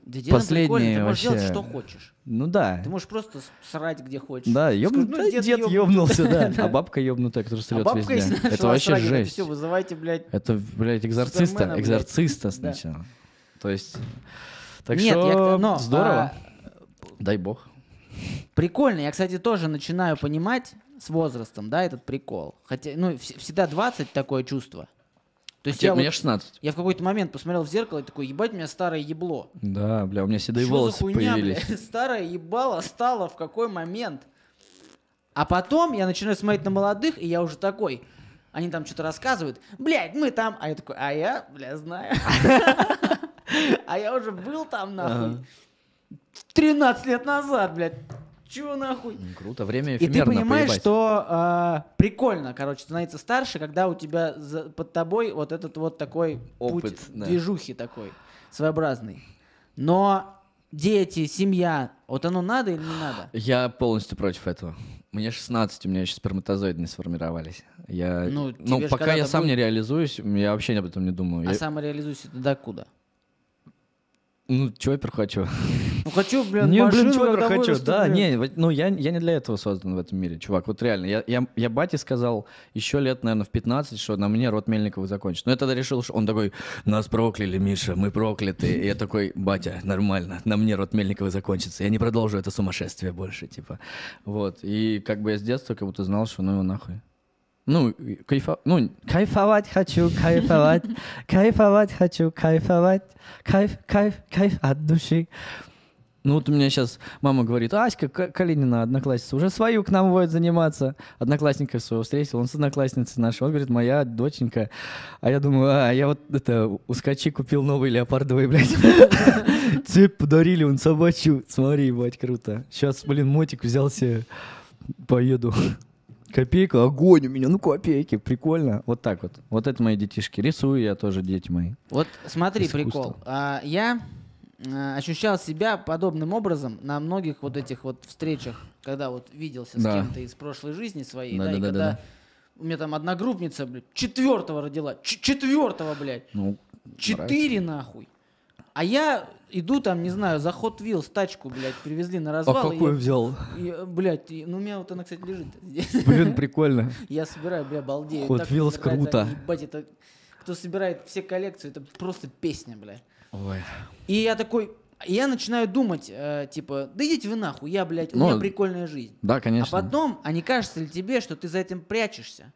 да последние вообще. Ты можешь делать, что хочешь. Ну да. Ты можешь просто срать, где хочешь. Да, ёбнут, ну, дед, дед ёбнулся, да. А бабка ёбнутая, которая срет а везде. это вообще жесть. Все, вызывайте, блядь. Это, блядь, экзорциста, экзорциста сначала. То есть, так что здорово. А, Дай бог. Прикольно. Я, кстати, тоже начинаю понимать с возрастом, да, этот прикол. Хотя, ну, всегда 20 такое чувство. То есть я, мне вот, 16. Я в какой-то момент посмотрел в зеркало и такой, ебать, у меня старое ебло. Да, бля, у меня седые Что волосы за хуйня, появились. Бля, старое ебало стало в какой момент? А потом я начинаю смотреть на молодых, и я уже такой, они там что-то рассказывают, блядь, мы там, а я такой, а я, бля, знаю. А я уже был там, нахуй. 13 лет назад, блядь. Чего нахуй? Круто, время эфемерно, И ты понимаешь, поебать. что а, прикольно, короче, становиться старше, когда у тебя за, под тобой вот этот вот такой Опыт, путь да. движухи такой, своеобразный. Но дети, семья, вот оно надо или не надо? Я полностью против этого. Мне 16, у меня еще сперматозоиды не сформировались. Я, ну, ну пока я сам будет... не реализуюсь, я вообще об этом не думаю. А я... самореализуюсь это куда? Ну, чоппер хочу. Ну, хочу, блин, Не, блин, чоппер хочу, да, не, ну, я, я не для этого создан в этом мире, чувак, вот реально. Я, я, я бате сказал еще лет, наверное, в 15, что на мне рот Мельникова закончит. Но я тогда решил, что он такой, нас прокляли, Миша, мы прокляты. И я такой, батя, нормально, на мне рот Мельникова закончится, я не продолжу это сумасшествие больше, типа. Вот, и как бы я с детства как будто знал, что ну его нахуй ну, кайфа... ну, кайфовать хочу, кайфовать, кайфовать хочу, кайфовать, кайф, кайф, кайф от души. Ну вот у меня сейчас мама говорит, Аська Калинина, одноклассница, уже свою к нам водит заниматься. Одноклассника своего встретил, он с одноклассницей нашей. Он говорит, моя доченька. А я думаю, а я вот это, ускочи купил новый леопардовый, блядь. Цепь подарили, он собачью. Смотри, блядь, круто. Сейчас, блин, мотик взялся, поеду. Копейка, огонь у меня, ну копейки, прикольно. Вот так вот. Вот это мои детишки. Рисую я тоже, дети мои. Вот смотри, Искусство. прикол. А, я а, ощущал себя подобным образом на многих вот этих вот встречах, когда вот виделся да. с кем-то из прошлой жизни своей, да, да, да и да, когда да, да. у меня там одногруппница, блядь, четвертого родила, четвертого, блядь, ну, четыре нравится. нахуй. А я Иду там, не знаю, за Hot Wheels тачку, блядь, привезли на а развал. А какой я, взял? И, э, блядь, и, ну у меня вот она, кстати, лежит здесь. Блин, прикольно. Я собираю, бля, балдею. Hot так Wheels круто. Ебать, это... Кто собирает все коллекции, это просто песня, бля. Ой. И я такой, я начинаю думать, э, типа, да идите вы нахуй, я, блядь, у ну, меня прикольная жизнь. Да, а конечно. А потом, а не кажется ли тебе, что ты за этим прячешься?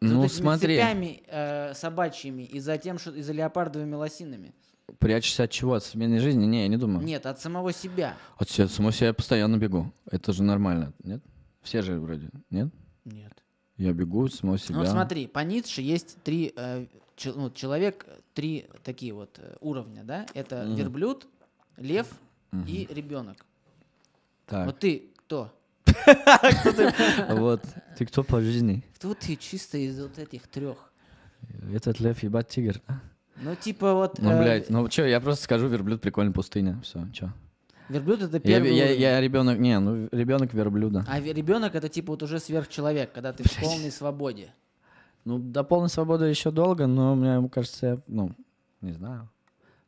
За ну, вот смотри. цепями э, собачьими и за тем, что и за леопардовыми лосинами. Прячешься от чего? От современной жизни? Не, я не думаю. Нет, от самого себя. От себя, самого себя я постоянно бегу. Это же нормально, нет? Все же вроде, нет? Нет. Я бегу от самого ну, себя. Ну смотри, по Ницше есть три, э, че, ну, человек, три такие вот э, уровня, да? Это угу. верблюд, лев угу. и ребенок. Так. Вот ты кто? Вот. Ты кто по жизни? Кто ты чисто из вот этих трех? Этот лев ебать тигр. А? Ну, типа вот... Ну, э, блядь, ну что, я просто скажу, верблюд прикольный пустыня. Все, что? Верблюд это первый. Я, я, я ребенок, не, ну ребенок верблюда. А ребенок это типа вот уже сверхчеловек, когда ты в полной свободе. Ну, до полной свободы еще долго, но мне кажется, я, ну, не знаю.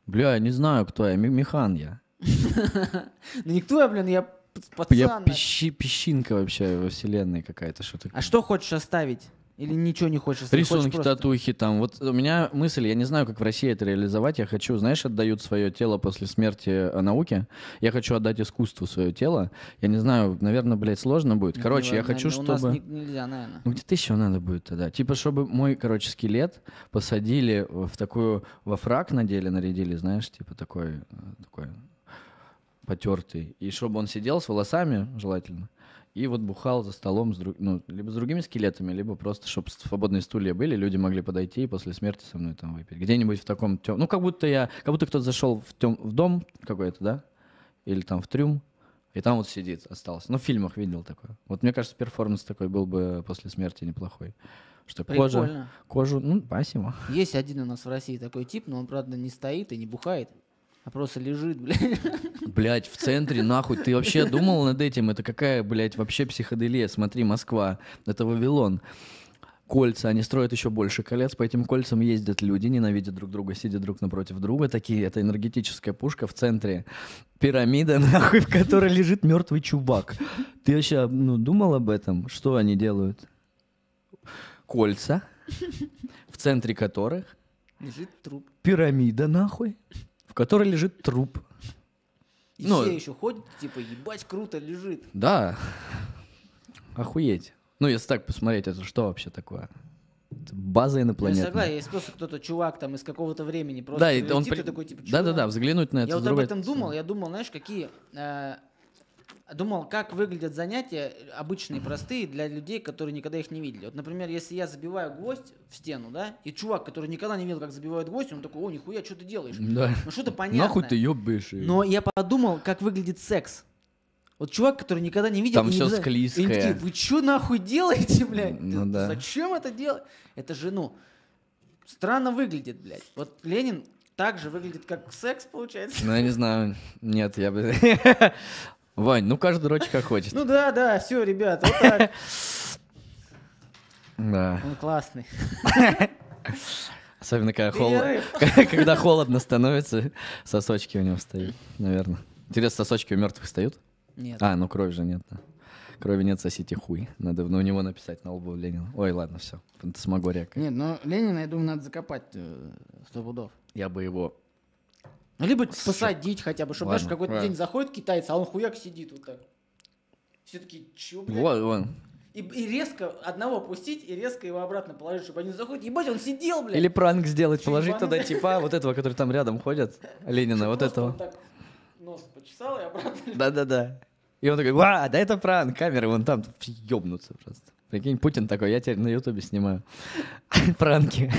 Бля, я не знаю, кто я, механ я. Ну никто я, блин, я пацан. Я песчинка вообще во вселенной какая-то, что то А что хочешь оставить? Или ничего не хочешь? Рисунки, хочешь просто... татухи там. Вот у меня мысль, я не знаю, как в России это реализовать. Я хочу, знаешь, отдают свое тело после смерти э, науке. Я хочу отдать искусству свое тело. Я не знаю, наверное, блядь, сложно будет. Нет, ну, короче, я хочу, чтобы... Ну, у нас не, нельзя, наверное. Ну, где-то еще надо будет тогда. Типа, чтобы мой, короче, скелет посадили в такую... Во фраг надели, нарядили, знаешь, типа такой... Э, такой потертый. И чтобы он сидел с волосами, желательно. Mm и вот бухал за столом, с друг... ну, либо с другими скелетами, либо просто, чтобы свободные стулья были, люди могли подойти и после смерти со мной там выпить. Где-нибудь в таком тем... Ну, как будто я... Как будто кто-то зашел в, тем... в дом какой-то, да? Или там в трюм, и там вот сидит, остался. Ну, в фильмах видел такое. Вот мне кажется, перформанс такой был бы после смерти неплохой. Что Прикольно. кожа, кожу, ну, спасибо. Есть один у нас в России такой тип, но он, правда, не стоит и не бухает а просто лежит, блядь. Блядь, в центре, нахуй. Ты вообще думал над этим? Это какая, блядь, вообще психоделия? Смотри, Москва. Это Вавилон. Кольца, они строят еще больше колец, по этим кольцам ездят люди, ненавидят друг друга, сидя друг напротив друга. Такие, это энергетическая пушка в центре. Пирамида, нахуй, в которой лежит мертвый чувак. Ты вообще ну, думал об этом? Что они делают? Кольца, в центре которых Лежит труп. Пирамида, нахуй в которой лежит труп. И ну, все еще ходят, типа, ебать, круто лежит. Да. Охуеть. Ну, если так посмотреть, это что вообще такое? Это база инопланетная. Я согласен, если просто кто-то чувак там из какого-то времени просто да, прилетит, он при... такой, типа, Да-да-да, взглянуть на это Я вот об этом думал, я думал, знаешь, какие э, думал, как выглядят занятия э, обычные, простые для людей, которые никогда их не видели. Вот, например, если я забиваю гвоздь в стену, да, и чувак, который никогда не видел, как забивают гвоздь, он такой, о, нихуя, что ты делаешь? Да. Ну что-то понятно. Нахуй ты ёбаешь Но я подумал, как выглядит секс. Вот чувак, который никогда не видел... Там все никогда... склизкое. такие, вы что нахуй делаете, ну блядь? Ну, да. Зачем это делать? Это же, ну, странно выглядит, блядь. Вот Ленин так же выглядит, как секс, получается? Ну, я не знаю. Нет, я бы... Вань, ну каждый дрочит как хочет. Ну да, да, все, ребята, вот так. Да. Он классный. Особенно, когда, холодно, когда холодно становится, сосочки у него встают, наверное. Интересно, сосочки у мертвых встают? Нет. А, ну крови же нет. Да. Крови нет, сосите хуй. Надо ну, у него написать на лбу Ленина. Ой, ладно, все. Фантасмагория. Нет, но Ленина, я думаю, надо закопать э, сто пудов. Я бы его ну, либо Сука. посадить хотя бы, чтобы, знаешь, какой-то день заходит китайец, а он хуяк сидит вот так. Все таки чё, блядь? Вон, вон. И, и резко одного пустить, и резко его обратно положить, чтобы они не заходят. Ебать, он сидел, блядь. Или пранк сделать, типа. положить туда типа а, вот этого, который там рядом ходит, Ленина, вот этого. нос почесал и обратно. Да-да-да. И он такой, ва, да это пранк, камеры вон там ёбнутся просто. Прикинь, Путин такой, я теперь на ютубе снимаю пранки.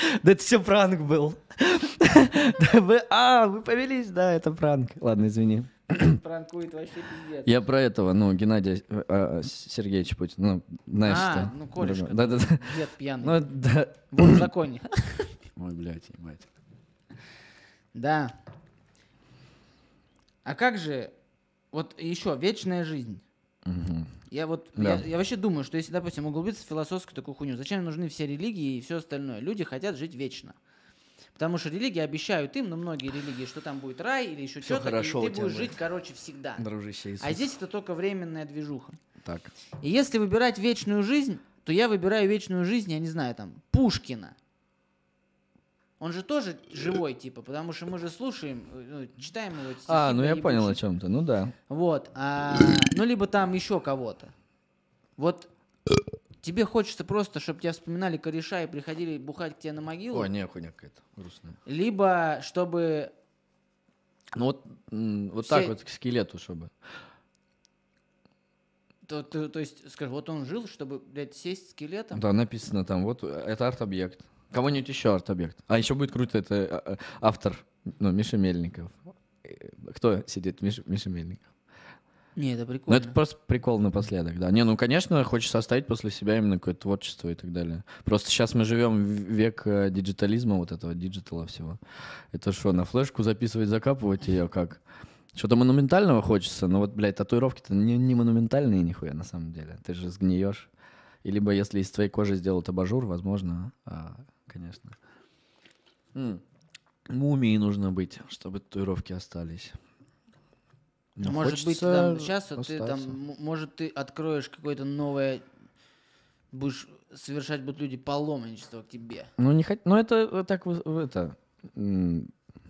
Да это все пранк был. А, вы повелись, да, это пранк. Ладно, извини. Пранкует вообще пиздец. Я про этого, ну, Геннадия э, а, Сергеевича Путина, ну, знаешь а, что. ну, кореш. Да, да, да. Дед пьяный. Ну, да. Вот в законе. Ой, блядь, ебать. Да. А как же, вот еще вечная жизнь. Я вот да. я, я вообще думаю, что если, допустим, углубиться в философскую такую хуйню, зачем нужны все религии и все остальное? Люди хотят жить вечно. Потому что религии обещают им, но многие религии, что там будет рай или еще что-то, и ты будешь жить, короче, всегда. Дружище Иисус. А здесь это только временная движуха. Так. И если выбирать вечную жизнь, то я выбираю вечную жизнь, я не знаю, там, Пушкина – он же тоже живой, типа, потому что мы же слушаем, э, ну, читаем его. А, стихи, а, ну я ебучие. понял о чем то ну да. Вот, а, ну либо там еще кого-то. Вот тебе хочется просто, чтобы тебя вспоминали кореша и приходили бухать к тебе на могилу. О, не, хуйня какая-то грустная. Либо чтобы... Ну вот, вот все... так вот к скелету, чтобы... То, то, то есть, скажи, вот он жил, чтобы, блядь, сесть скелетом? Да, написано там, вот э, это арт-объект. Кому нибудь еще арт-объект. А еще будет круто, это э, э, автор, ну, Миша Мельников. Э, кто сидит? Миша, Миша Мельников. Не, это прикольно. Ну, это просто прикол напоследок, да. Не, ну, конечно, хочется оставить после себя именно какое-то творчество и так далее. Просто сейчас мы живем в век диджитализма, вот этого диджитала всего. Это что, на флешку записывать, закапывать ее как? Что-то монументального хочется, но вот, блядь, татуировки-то не, не монументальные нихуя на самом деле. Ты же сгниешь. И либо если из твоей кожи сделают абажур, возможно, а, конечно. М. Мумией нужно быть, чтобы татуировки остались. Ну, может быть, там, сейчас вот ты там, может, ты откроешь какое-то новое, будешь совершать будут люди паломничество к тебе. Ну, не хоть, но ну, это э, так, это,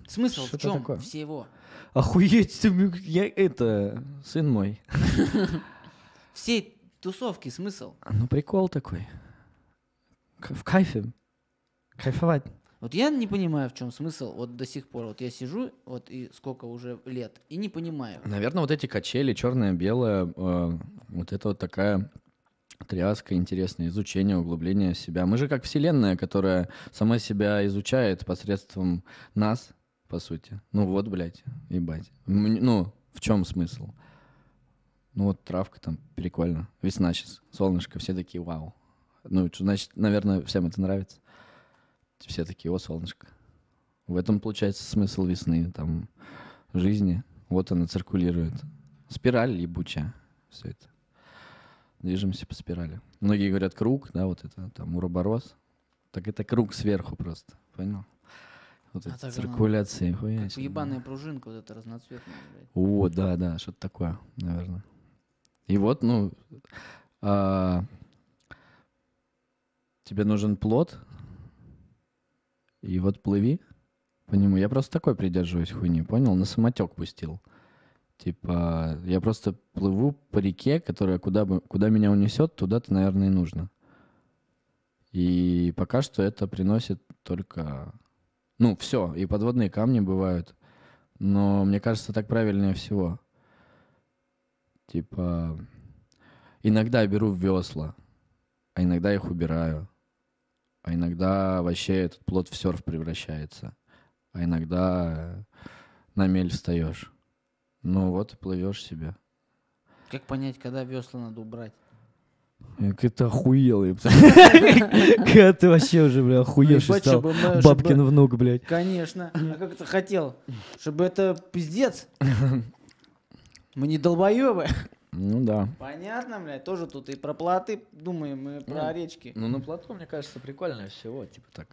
Смысл в чем такое. всего? Охуеть, я это, сын мой. Все тусовки смысл? А, ну, прикол такой. В кайфе. Кайфовать. Вот я не понимаю, в чем смысл вот до сих пор. Вот я сижу, вот и сколько уже лет, и не понимаю. Наверное, вот эти качели, черное, белое, э, вот это вот такая тряска, интересное изучение, углубление себя. Мы же как вселенная, которая сама себя изучает посредством нас, по сути. Ну вот, блядь, ебать. Ну, в чем смысл? ну вот травка там прикольно, весна сейчас, солнышко, все такие вау. Ну, значит, наверное, всем это нравится. Все такие, о, солнышко. В этом получается смысл весны, там, жизни. Вот она циркулирует. Спираль ебучая. Все это. Движемся по спирали. Многие говорят круг, да, вот это, там, уроборос. Так это круг сверху просто, понял? Вот а эти циркуляции, ну, Как ебаная пружинка вот эта разноцветная. Блядь. О, да, да, что-то такое, наверное. И вот, ну, а, тебе нужен плод, и вот плыви по нему. Я просто такой придерживаюсь хуйни, понял? На самотек пустил. Типа, я просто плыву по реке, которая куда, бы, куда меня унесет, туда-то, наверное, и нужно. И пока что это приносит только... Ну, все, и подводные камни бывают. Но мне кажется, так правильнее всего. Типа, иногда беру весла, а иногда их убираю. А иногда вообще этот плод в серф превращается. А иногда на мель встаешь. Ну вот и плывешь себе. Как понять, когда весла надо убрать? Это ты охуел, Когда ты вообще уже, бля, охуевший стал. Бабкин внук, блядь. Конечно. А как ты хотел? Чтобы это пиздец. Мы не долбоебы. Ну да. Понятно, блядь, тоже тут и про плоты думаем, и про ну, речки. Ну на плоту, мне кажется, прикольно всего, типа так.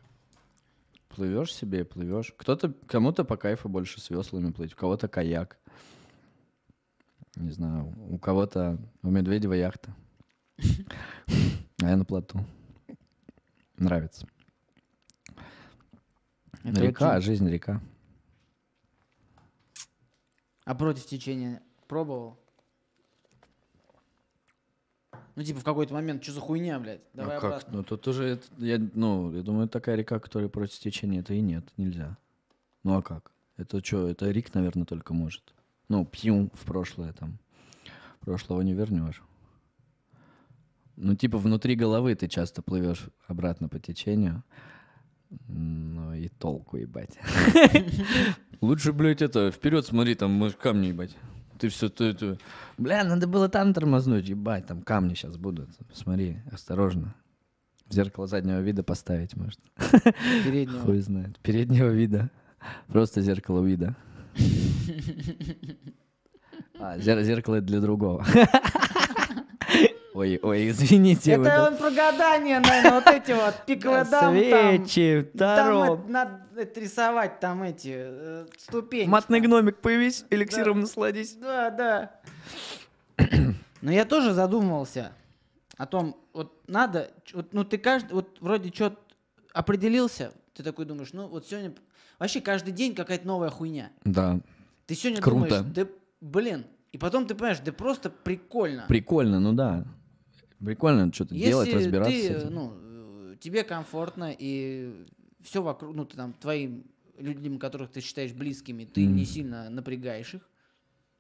Плывешь себе и плывешь. Кто-то, кому-то по кайфу больше с веслами плыть, у кого-то каяк. Не знаю, у кого-то у Медведева яхта. А я на плоту. Нравится. Это река, очень... жизнь река. А против течения Пробовал. Ну, типа, в какой-то момент, что за хуйня, блядь? Ну Давай ну, как? Ну, тут уже, я, ну, я думаю, такая река, которая против течения, это и нет, нельзя. Ну, а как? Это что, это Рик, наверное, только может. Ну, пью в прошлое там. Прошлого не вернешь. Ну, типа, внутри головы ты часто плывешь обратно по течению. Ну и толку, ебать. Лучше, блядь, это, вперед смотри, там, камни, ебать. Ты все, ты, ты, бля, надо было там тормознуть, ебать, там камни сейчас будут. Смотри, осторожно. Зеркало заднего вида поставить, может. Переднего. Хуй знает. Переднего вида. Просто зеркало вида. А, зер- зеркало для другого. Ой, ой, извините. Это он про гадание, наверное, вот эти вот пиковые Свечи, таро. Там надо рисовать там эти э, ступени. Матный гномик появись, эликсиром насладись. Да, да. Но я тоже задумывался о том, вот надо, вот, ну ты каждый, вот вроде что определился, ты такой думаешь, ну вот сегодня, вообще каждый день какая-то новая хуйня. Да. Ты сегодня Круто. думаешь, да блин, и потом ты понимаешь, да просто прикольно. Прикольно, ну да. Прикольно что-то Если делать, разбираться ты, с этим. Ну, тебе комфортно, и все вокруг, ну, ты там, твоим людям, которых ты считаешь близкими, ты mm. не сильно напрягаешь их,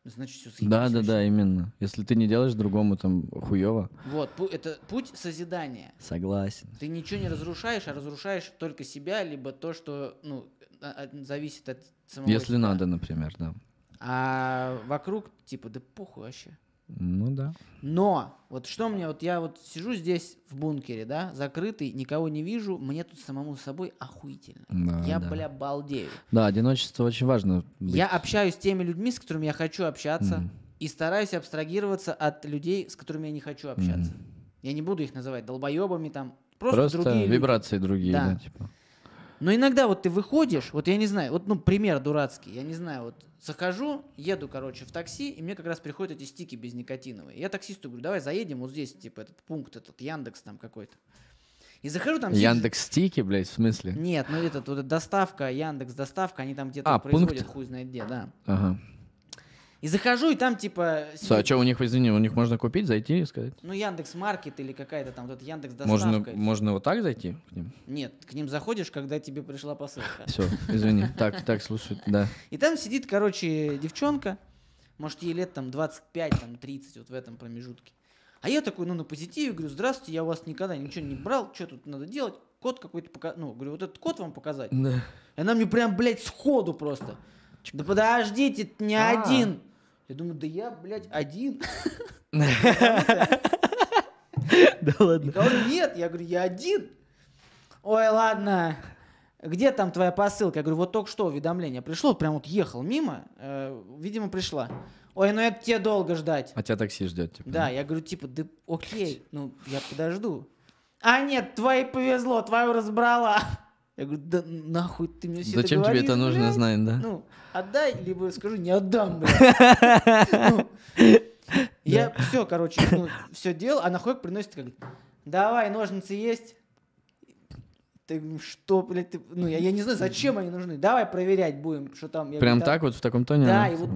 значит, все съедешь. Да, да, да, именно. Если ты не делаешь другому там хуево. Вот, пу- это путь созидания. Согласен. Ты ничего не разрушаешь, а разрушаешь только себя, либо то, что, ну, а, а, зависит от самого Если себя. надо, например, да. А вокруг, типа, да похуй вообще. Ну да. Но вот что мне, вот я вот сижу здесь в бункере, да, закрытый, никого не вижу, мне тут самому с собой охуительно. Да, я, да. бля, балдею. Да, одиночество очень важно. Быть. Я общаюсь с теми людьми, с которыми я хочу общаться, mm. и стараюсь абстрагироваться от людей, с которыми я не хочу общаться. Mm. Я не буду их называть долбоебами там. Просто, просто другие вибрации люди. другие. Да. да типа. Но иногда вот ты выходишь, вот я не знаю, вот ну пример дурацкий, я не знаю, вот захожу, еду, короче, в такси, и мне как раз приходят эти стики без никотиновые. Я таксисту говорю, давай заедем вот здесь, типа этот пункт, этот Яндекс там какой-то. И захожу там... Яндекс стики, блядь, в смысле? Нет, ну этот, вот доставка, Яндекс доставка, они там где-то а, производят пункт? хуй знает где, да. Ага. И захожу, и там типа... А сидит... А что у них, извини, у них можно купить, зайти и сказать? Ну, Яндекс Маркет или какая-то там, вот Яндекс Доставка. Можно, можно вот так зайти к ним? Нет, к ним заходишь, когда тебе пришла посылка. Все, извини. Так, так, слушай, да. И там сидит, короче, девчонка, может, ей лет там 25, там 30, вот в этом промежутке. А я такой, ну, на позитиве, говорю, здравствуйте, я у вас никогда ничего не брал, что тут надо делать? Код какой-то показать. Ну, говорю, вот этот код вам показать? Да. И она мне прям, блядь, сходу просто. Да подождите, не а. один. Я думаю, да я, блядь, один. Да ладно. Нет, я говорю, я один. Ой, ладно. Где там твоя посылка? Я говорю, вот только что уведомление пришло, прям вот ехал мимо, э, видимо, пришла. Ой, ну это тебе долго ждать. А тебя такси ждет, типа. Да, я говорю, типа, да окей, ну я подожду. А нет, твоей повезло, твою разбрала. Я говорю, да нахуй ты мне все Зачем это говоришь, тебе это нужно блядь? знать, да? Ну, отдай, либо скажу, не отдам, блядь. Ну, я все, короче, ну, все делал, а нахуй приносит, как давай, ножницы есть? Ты что, блядь, ты... ну я, я не знаю, зачем они нужны. Давай проверять будем, что там. Я Прям говорю, так вот в таком тоне. Да, и вот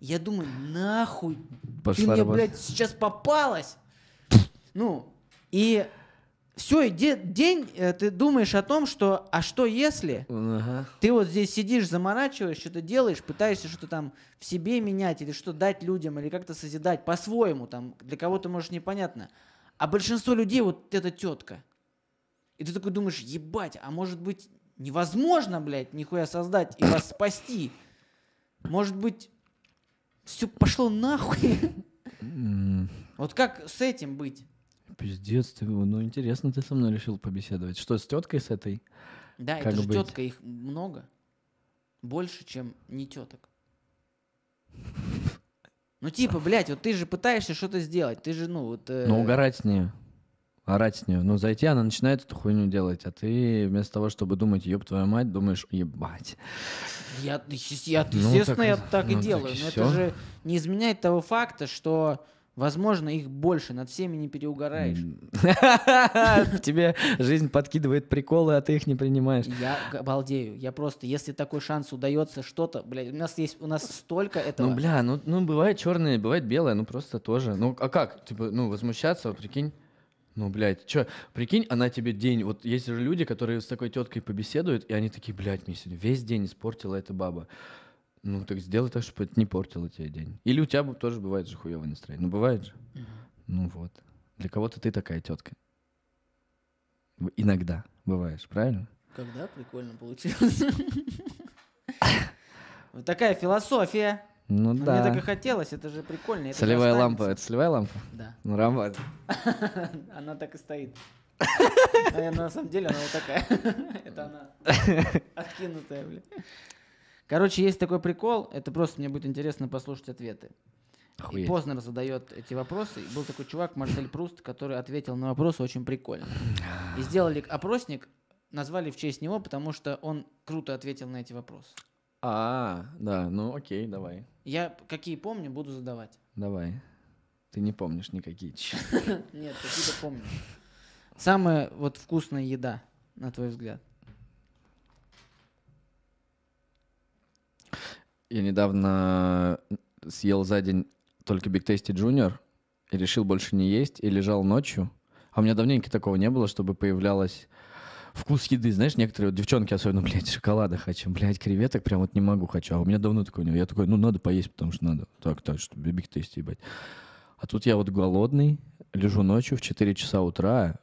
я думаю, нахуй, Пошла ты мне, работа. блядь, сейчас попалась. Ну, и все, и день э, ты думаешь о том, что, а что если? Ага. Ты вот здесь сидишь, заморачиваешь, что-то делаешь, пытаешься что-то там в себе менять или что дать людям, или как-то созидать по-своему, там, для кого-то, может, непонятно. А большинство людей вот эта тетка. И ты такой думаешь, ебать, а может быть, невозможно, блядь, нихуя создать и вас спасти? Может быть, все пошло нахуй? Вот как с этим быть? Пиздец ты, ну интересно, ты со мной решил побеседовать. Что, с теткой с этой? Да, как это же быть? тетка, их много. Больше, чем не теток. Ну типа, блядь, вот ты же пытаешься что-то сделать, ты же, ну вот... Э... Ну угорать с нее, орать с нее. Ну зайти, она начинает эту хуйню делать, а ты вместо того, чтобы думать, ёб твою мать, думаешь, ебать. Я, я ну, естественно, ну, так, я так ну, и делаю, так и но все. это же не изменяет того факта, что Возможно, их больше, над всеми не переугораешь. Тебе жизнь подкидывает приколы, а ты их не принимаешь. Я обалдею. Я просто, если такой шанс удается что-то, блядь, у нас есть, у нас столько этого. Ну, бля, ну, ну бывает черное, бывает белое, ну просто тоже. Ну, а как? Типа, ну, возмущаться, прикинь. Ну, блядь, чё, прикинь, она тебе день... Вот есть же люди, которые с такой теткой побеседуют, и они такие, блядь, мне сегодня весь день испортила эта баба. Ну, так сделай так, чтобы это не портило тебе день. Или у тебя тоже бывает же хуевое настроение. Ну, бывает же. Угу. Ну вот. Для кого-то ты такая тетка. Иногда бываешь, правильно? Когда прикольно получилось. Вот такая философия. Ну да. Мне так и хотелось, это же прикольно. Солевая лампа, это солевая лампа? Да. Ну, работает. Она так и стоит. Наверное, на самом деле она вот такая. Это она откинутая, блин. Короче, есть такой прикол, это просто мне будет интересно послушать ответы. Охуеть. И Познер задает эти вопросы. И был такой чувак, Марсель Пруст, который ответил на вопросы очень прикольно. И сделали опросник, назвали в честь него, потому что он круто ответил на эти вопросы. А, да, ну окей, давай. Я какие помню, буду задавать. Давай. Ты не помнишь никакие. Нет, какие-то помню. Самая вот вкусная еда, на твой взгляд? Я недавно э, съел за день только Биг Тейсти Джуниор и решил больше не есть, и лежал ночью. А у меня давненько такого не было, чтобы появлялось вкус еды. Знаешь, некоторые вот, девчонки особенно, блядь, шоколада хочу, блядь, креветок прям вот не могу хочу. А у меня давно такого не было. Я такой, ну надо поесть, потому что надо. Так, так, чтобы Биг Тейсти, ебать. А тут я вот голодный, лежу ночью в 4 часа утра,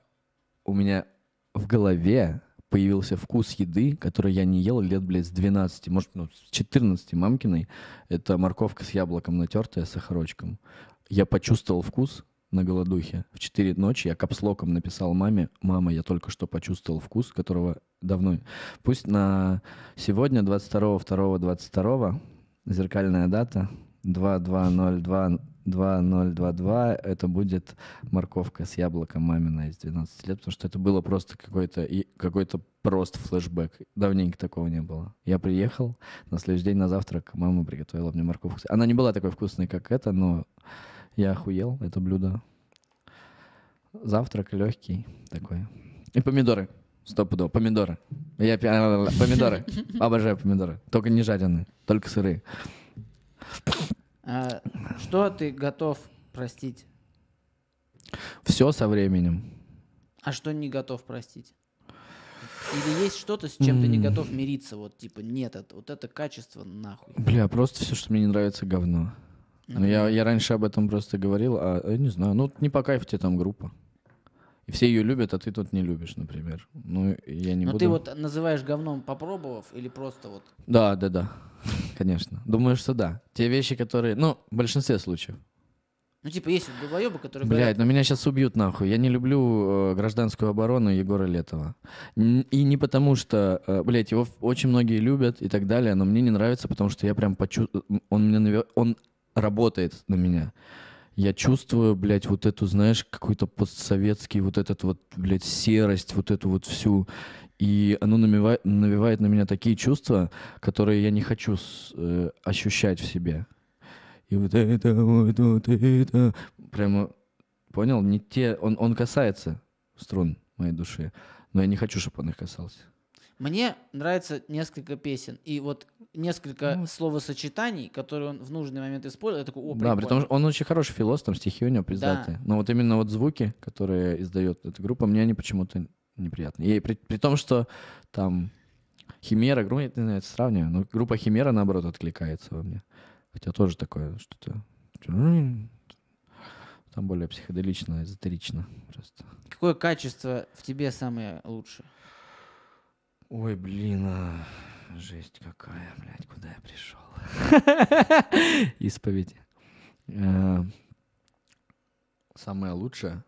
у меня в голове появился вкус еды, который я не ел лет, блядь, с 12, может, ну, с 14 мамкиной. Это морковка с яблоком натертая, с сахарочком. Я почувствовал вкус на голодухе. В 4 ночи я капслоком написал маме, мама, я только что почувствовал вкус, которого давно... Пусть на сегодня, 22 2 22 зеркальная дата, 2202 2022 это будет морковка с яблоком мамина из 12 лет, потому что это было просто какой-то какой-то просто флешбэк. Давненько такого не было. Я приехал, на следующий день на завтрак мама приготовила мне морковку. Она не была такой вкусной, как это, но я охуел это блюдо. Завтрак легкий такой. И помидоры. Стопудово. Помидоры. Я помидоры. Обожаю помидоры. Только не жареные, только сырые. А, что ты готов простить? Все со временем. А что не готов простить? Или есть что-то, с чем ты не готов мириться? Вот типа, нет, это, вот это качество нахуй. Бля, просто все, что мне не нравится, говно. Ну, например? я, я раньше об этом просто говорил, а я э, не знаю, ну не по кайфу тебе там группа. И все ее любят, а ты тут не любишь, например. Ну, я не Но буду... ты вот называешь говном попробовав или просто вот... Да, да, да. Конечно. Думаю, что да. Те вещи, которые... Ну, в большинстве случаев. Ну, типа, есть вот долбоебы, которые Блядь, говорят... но меня сейчас убьют нахуй. Я не люблю э, гражданскую оборону Егора Летова. Н- и не потому что, э, блядь, его очень многие любят и так далее, но мне не нравится, потому что я прям почувствую... Э, он, мне навер... он работает на меня. Я чувствую, блядь, вот эту, знаешь, какой-то постсоветский, вот этот вот, блядь, серость, вот эту вот всю. И оно навевает, навевает на меня такие чувства, которые я не хочу с, э, ощущать в себе. И вот это, вот, вот это. Прямо, понял? Не те, он, он касается струн моей души, но я не хочу, чтобы он их касался. Мне нравится несколько песен и вот несколько ну, словосочетаний, которые он в нужный момент использует. Я такой, О, да, при том, он очень хороший философ, там стихи у него признатые. Да. Но вот именно вот звуки, которые издает эта группа, мне они почему-то неприятно. И при, при том, что там Химера, группа, я не знаю, это сравниваю, но группа Химера, наоборот, откликается во мне. Хотя тоже такое что-то... Там более психоделично, эзотерично просто. Какое качество в тебе самое лучшее? Ой, блин, а... жесть какая, блядь, куда я пришел? Исповедь. Э, самое лучшее?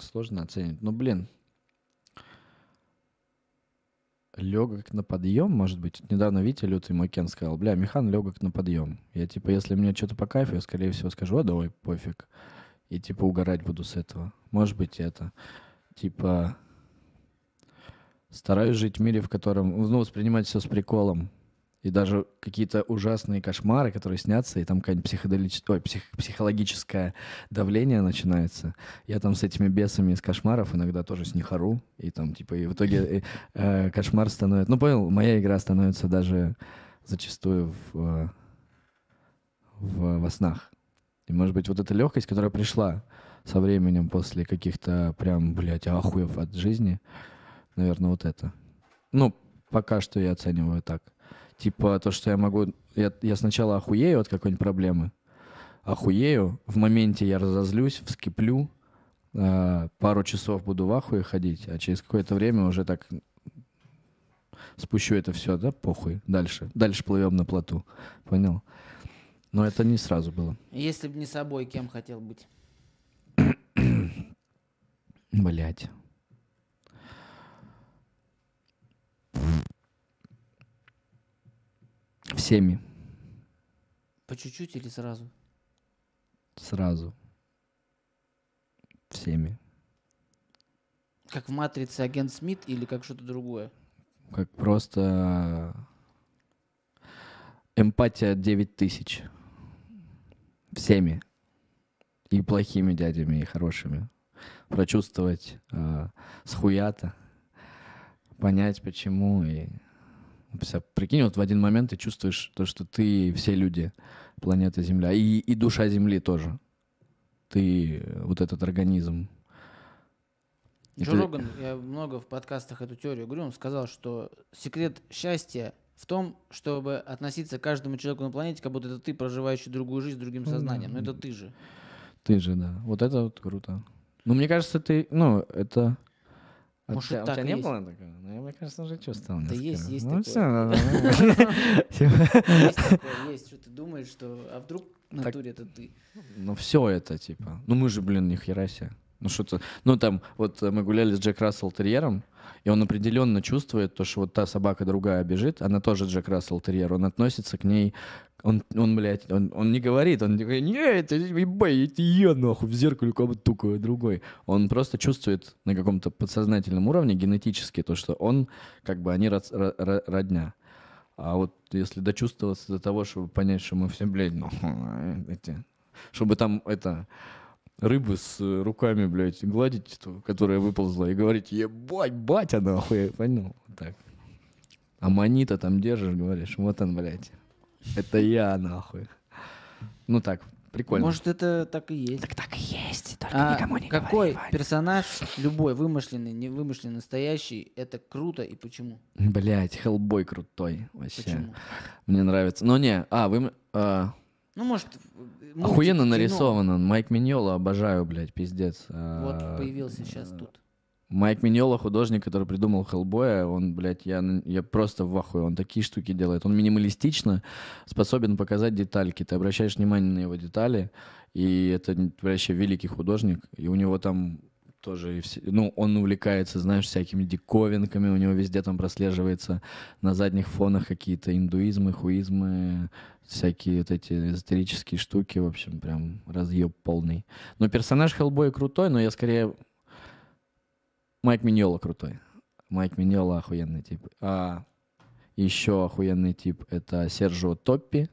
сложно оценить. Ну, блин, легок на подъем, может быть. Вот недавно, видите, лютый мой сказал, бля, Михан легок на подъем. Я, типа, если мне что-то по кайфу, я, скорее всего, скажу, а давай, пофиг. И, типа, угорать буду с этого. Может быть, это, типа, стараюсь жить в мире, в котором, ну, воспринимать все с приколом. И даже какие-то ужасные кошмары, которые снятся, и там какая-нибудь психоделич... псих... психологическое давление начинается. Я там с этими бесами из кошмаров иногда тоже с них и там типа и в итоге и, э, э, кошмар становится... Ну понял, моя игра становится даже зачастую в, э, в, во снах. И может быть вот эта легкость, которая пришла со временем после каких-то прям, блядь, ахуев от жизни, наверное, вот это. Ну, пока что я оцениваю так. Типа то, что я могу... Я, я сначала охуею от какой-нибудь проблемы, охуею, в моменте я разозлюсь, вскиплю, э, пару часов буду в ахуе ходить, а через какое-то время уже так спущу это все, да, похуй, дальше. Дальше плывем на плоту, понял? Но это не сразу было. Если бы не собой, кем хотел быть? Блять. Всеми. По чуть-чуть или сразу? Сразу. Всеми. Как в «Матрице» агент Смит или как что-то другое? Как просто э, эмпатия 9000. Всеми. И плохими дядями, и хорошими. Прочувствовать э, схуята, понять почему и Прикинь, вот в один момент ты чувствуешь то, что ты все люди, планета Земля, и, и душа Земли тоже. Ты вот этот организм. И Джо ты... Роган, я много в подкастах эту теорию говорю, он сказал, что секрет счастья в том, чтобы относиться к каждому человеку на планете, как будто это ты, проживающий другую жизнь с другим ну сознанием. Ну, Но это ты же. Ты же, да. Вот это вот круто. Ну, мне кажется, ты, ну, это а Может, а у тебя не есть? было такого? Ну, я, мне кажется, уже чувствовал. Да есть, есть ну, такое. Все, ну, Есть такое, есть, что ты думаешь, что... А вдруг в натуре это ты? Ну, все это, типа. Ну, мы же, блин, ни хера себе. Ну, что-то... Ну, там, вот э, мы гуляли с Джек Рассел Терьером, и он определенно чувствует то, что вот та собака другая бежит, она тоже Джек Рассел Терьер, он относится к ней, он, он блядь, он, он не говорит, он такой, не, это, ебай, это я, нахуй, в зеркале как будто только другой. Он просто чувствует на каком-то подсознательном уровне генетически то, что он, как бы, они род, род, родня. А вот если дочувствоваться до того, чтобы понять, что мы все, блядь, ну, эти, чтобы там это рыбы с э, руками, блядь, гладить, ту, которая выползла, и говорить, ебать, батя, нахуй, я понял, вот так. А манита там держишь, говоришь, вот он, блядь, это я, нахуй. Ну так, прикольно. Может, это так и есть. Так так и есть, только а никому не какой говори, Вань. персонаж, любой, вымышленный, не вымышленный, настоящий, это круто и почему? Блять, Хеллбой крутой вообще. Почему? Мне нравится. Но ну не, а, вы... А... Ну, может, мультик, Охуенно нарисовано. Майк Миньола обожаю, блядь, пиздец. Вот а, появился сейчас э, тут. Майк Миньола, художник, который придумал Хеллбоя, он, блядь, я, я просто в ахуе, он такие штуки делает. Он минималистично способен показать детальки. Ты обращаешь внимание на его детали, и это вообще великий художник. И у него там тоже, и все, ну, он увлекается, знаешь, всякими диковинками, у него везде там прослеживается на задних фонах какие-то индуизмы, хуизмы, всякие вот эти эзотерические штуки, в общем, прям разъеб полный. Но персонаж Хеллбоя крутой, но я скорее... Майк Миньола крутой. Майк Миньола охуенный тип. А еще охуенный тип — это Сержо Топпи.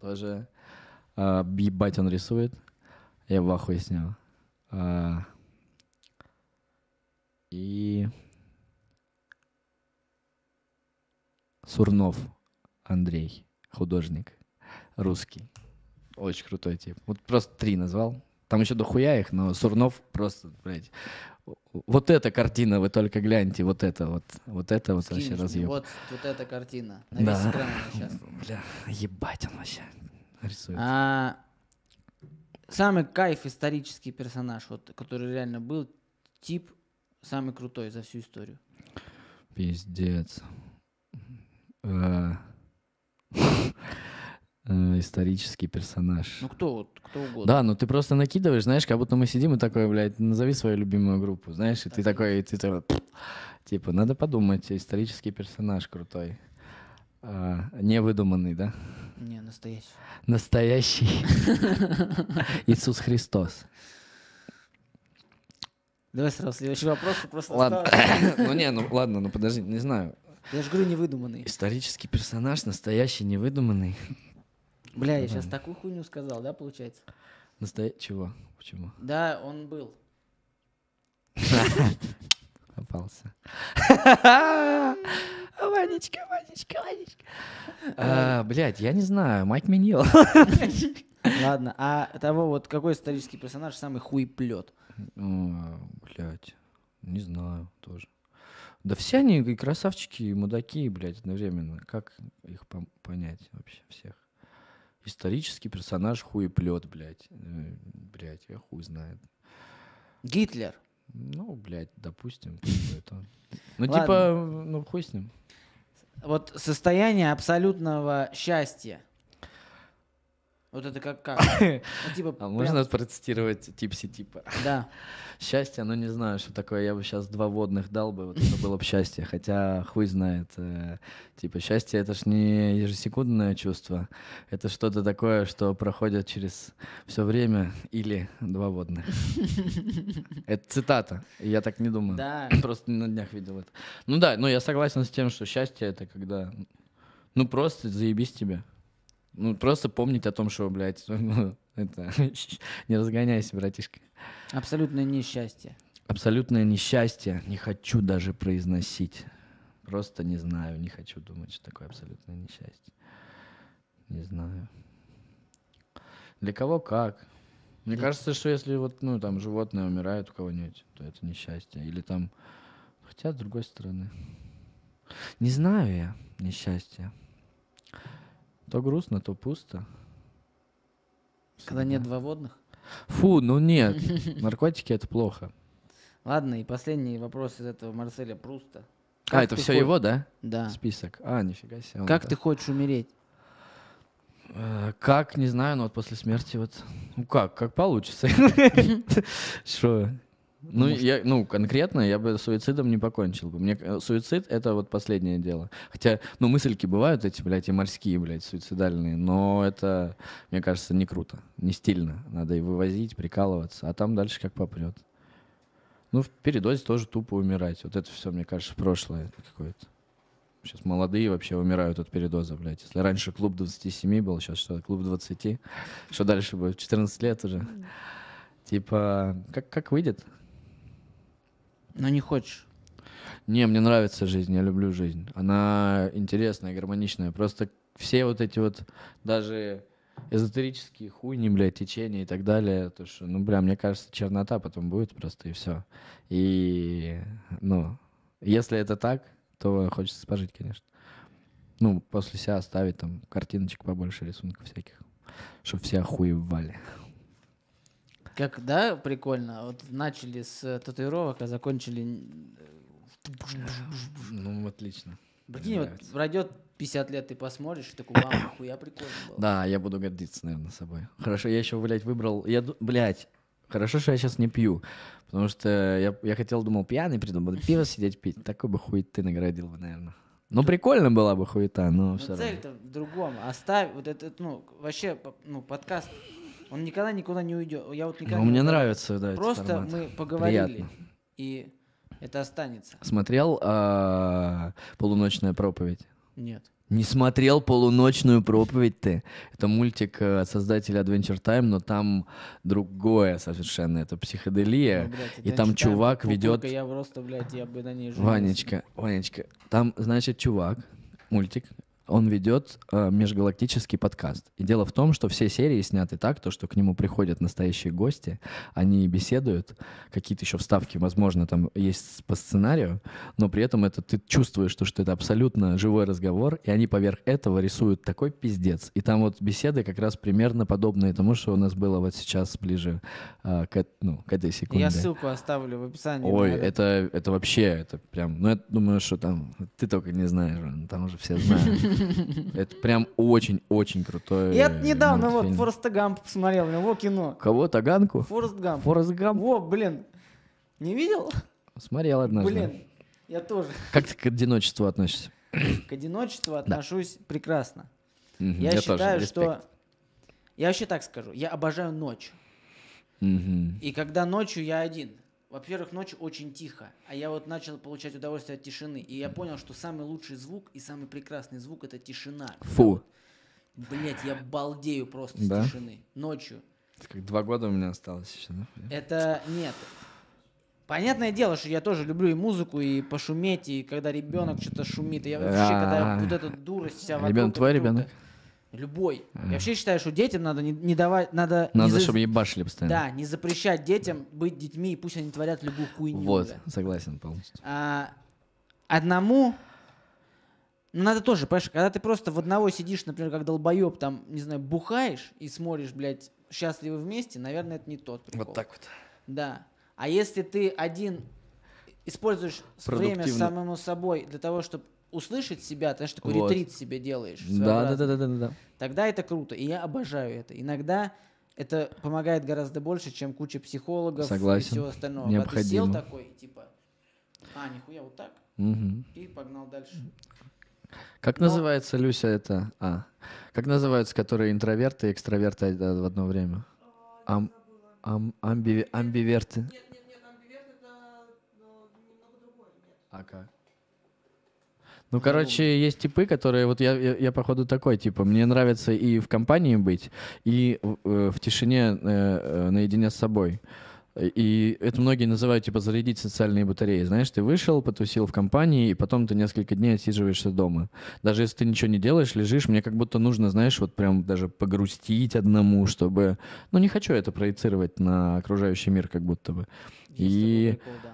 Тоже а, ебать он рисует. Я в ахуе снял. А, и Сурнов Андрей, художник русский. Очень крутой тип. Вот просто три назвал. Там еще дохуя их, но Сурнов просто, блядь, вот эта картина, вы только гляньте, вот это вот, вот это вот Скинешь вообще разъем. Вот, вот эта картина. На да. весь экран сейчас. Бля, ебать он вообще рисует. А, Самый кайф исторический персонаж, вот, который реально был, тип самый крутой за всю историю. Пиздец. Э, э, исторический персонаж. Ну кто вот, кто угодно. Да, ну ты просто накидываешь, знаешь, как будто мы сидим и такой, блядь, назови свою любимую группу, знаешь, и ты такой, ты такой, типа, надо подумать, исторический персонаж крутой. Э, Не выдуманный, да? Не, настоящий. Настоящий. Иисус Христос. Давай сразу следующий вопрос. Просто ладно. ну не, ну ладно, ну подожди, не знаю. Я же говорю, невыдуманный. Исторический персонаж, настоящий, невыдуманный. Бля, я сейчас такую хуйню сказал, да, получается? Настоя... Чего? Почему? Да, он был. проспался. Ванечка, Ванечка, Ванечка. А, блядь, я не знаю, Майк Минил. Ладно, а того вот какой исторический персонаж самый хуеплет? Блядь, не знаю тоже. Да все они и красавчики, и мудаки, блядь, одновременно. Как их понять вообще всех? Исторический персонаж хуеплет, блядь. Э, блядь, я хуй знает. Гитлер. Ну, блядь, допустим. это... Ну, типа, Ладно. типа, ну, хуй с ним. Вот состояние абсолютного счастья вот это как как? Ну, типа, а можно процитировать типси типа? Да. Счастье, ну не знаю, что такое. Я бы сейчас два водных дал бы, вот это было бы счастье. Хотя хуй знает. Э, типа счастье это ж не ежесекундное чувство. Это что-то такое, что проходит через все время или два водных. Это цитата. Я так не думаю. Да. Просто на днях видел это. Ну да, но ну я согласен с тем, что счастье это когда ну просто заебись тебе. Ну, просто помнить о том, что, блядь, ну, это, не разгоняйся, братишка. Абсолютное несчастье. Абсолютное несчастье. Не хочу даже произносить. Просто не знаю, не хочу думать, что такое абсолютное несчастье. Не знаю. Для кого как. Мне Для... кажется, что если вот, ну, там, животное умирает у кого-нибудь, то это несчастье. Или там... Хотя, с другой стороны... Не знаю я несчастья. То грустно, то пусто. Когда нет два водных? Фу, ну нет. Наркотики это плохо. Ладно, и последний вопрос из этого Марселя Пруста. А, как а, это все хо... его, да? Да. Список. А, нифига себе. Как ты хочешь умереть? Э, как, не знаю, но вот после смерти вот... Ну как, как получится. Что, Ну, что... я, ну, конкретно я бы суицидом не покончил бы. Мне э, суицид — это вот последнее дело. Хотя, ну, мысльки бывают эти, блядь, и морские, блядь, суицидальные, но это, мне кажется, не круто, не стильно. Надо и вывозить, прикалываться, а там дальше как попрет. Ну, в передозе тоже тупо умирать. Вот это все, мне кажется, прошлое какое-то. Сейчас молодые вообще умирают от передоза, блядь. Если раньше клуб 27 был, сейчас что, клуб 20? Что дальше будет? 14 лет уже. Типа, как, как выйдет? Но не хочешь. Не, мне нравится жизнь, я люблю жизнь. Она интересная, гармоничная. Просто все вот эти вот даже эзотерические хуйни, бля, течения и так далее, то что, ну, бля, мне кажется, чернота потом будет просто и все. И, ну, если это так, то хочется пожить, конечно. Ну, после себя оставить там картиночек побольше, рисунков всяких, чтобы все охуевали. Как, да, прикольно. Вот начали с татуировок, а закончили... Э, ну, отлично. Прикинь, вот пройдет 50 лет, ты посмотришь, и такой, вау, хуя прикольно было. Да, я буду гордиться, наверное, собой. Хорошо, я еще, блядь, выбрал... Я, блядь, хорошо, что я сейчас не пью. Потому что я, я хотел, думал, пьяный приду, буду пиво сидеть пить. Такой бы хуй ты наградил бы, наверное. Ну, ну, прикольно была бы хуета, но, ну, но все цель-то в другом. Оставь, вот этот, ну, вообще, ну, подкаст он никогда никуда не уйдет. Я вот никогда. Ну, мне нравится, да. Просто формат. мы поговорили Приятно. и это останется. Смотрел э, а, полуночная проповедь? Нет. Не смотрел полуночную проповедь ты. Это мультик э, от создателя Adventure Time, но там другое совершенно. Это психоделия. Ну, блядь, и Adventure там Time, чувак ведет. Я просто, блядь, я бы на ней Ванечка, Ванечка. Там, значит, чувак, мультик, он ведет э, межгалактический подкаст. И дело в том, что все серии сняты так, то, что к нему приходят настоящие гости, они беседуют, какие-то еще вставки, возможно, там есть по сценарию, но при этом это ты чувствуешь, что, что это абсолютно живой разговор, и они поверх этого рисуют такой пиздец. И там вот беседы как раз примерно подобные тому, что у нас было вот сейчас ближе э, к, ну, к этой секунде. Я ссылку оставлю в описании. Ой, это, это вообще, это прям, ну я думаю, что там ты только не знаешь, там уже все знают. Это прям очень-очень крутой Я недавно вот Фореста Гамп посмотрел, у него кино. Кого? Таганку? Форест Гамп. Форест Гамп. О, блин. Не видел? Смотрел однажды. Блин, я тоже. Как ты к одиночеству относишься? К одиночеству отношусь прекрасно. Я, я считаю, тоже. что... Я вообще так скажу. Я обожаю ночь. И когда ночью я один – во-первых, ночь очень тихо, а я вот начал получать удовольствие от тишины, и я понял, что самый лучший звук и самый прекрасный звук это тишина. Фу. Блять, я балдею просто да? с тишины ночью. Это как два года у меня осталось еще, да? Это нет. Понятное дело, что я тоже люблю и музыку, и пошуметь, и когда ребенок что-то шумит, и я вообще, когда вот эта дурость вся вокруг. Ребенок твой ребенок? Любой. Mm. Я вообще считаю, что детям надо не, не давать, надо... Надо, за... чтобы ебашили постоянно. Да, не запрещать детям быть детьми, и пусть они творят любую хуйню. Вот, бля. согласен полностью. А, одному... Ну, надо тоже, понимаешь, когда ты просто в одного сидишь, например, как долбоеб, там, не знаю, бухаешь и смотришь, блядь, счастливы вместе, наверное, это не тот прикол. Вот так вот. Да. А если ты один используешь время самому собой для того, чтобы услышать себя, ты знаешь, такой вот. ретрит себе делаешь. Да, да, да, да, да, да. Тогда это круто, и я обожаю это. Иногда это помогает гораздо больше, чем куча психологов Согласен. и всего остального. Необходимо. Когда ты сел такой, типа, а, нихуя, вот так, угу. и погнал дальше. Как Но... называется, Люся, это... А, как называются, которые интроверты и экстраверты в одно время? А, ам... Ам... Амби... Амбиверты. Нет, нет, нет, амбиверт это немного другое. Нет. А как? Ну, короче, ну. есть типы, которые... Вот я, я, я, походу, такой, типа, мне нравится и в компании быть, и э, в тишине э, э, наедине с собой. И это многие называют, типа, зарядить социальные батареи. Знаешь, ты вышел, потусил в компании, и потом ты несколько дней отсиживаешься дома. Даже если ты ничего не делаешь, лежишь, мне как будто нужно, знаешь, вот прям даже погрустить одному, чтобы... Ну, не хочу это проецировать на окружающий мир как будто бы. Есть и... Такой, да.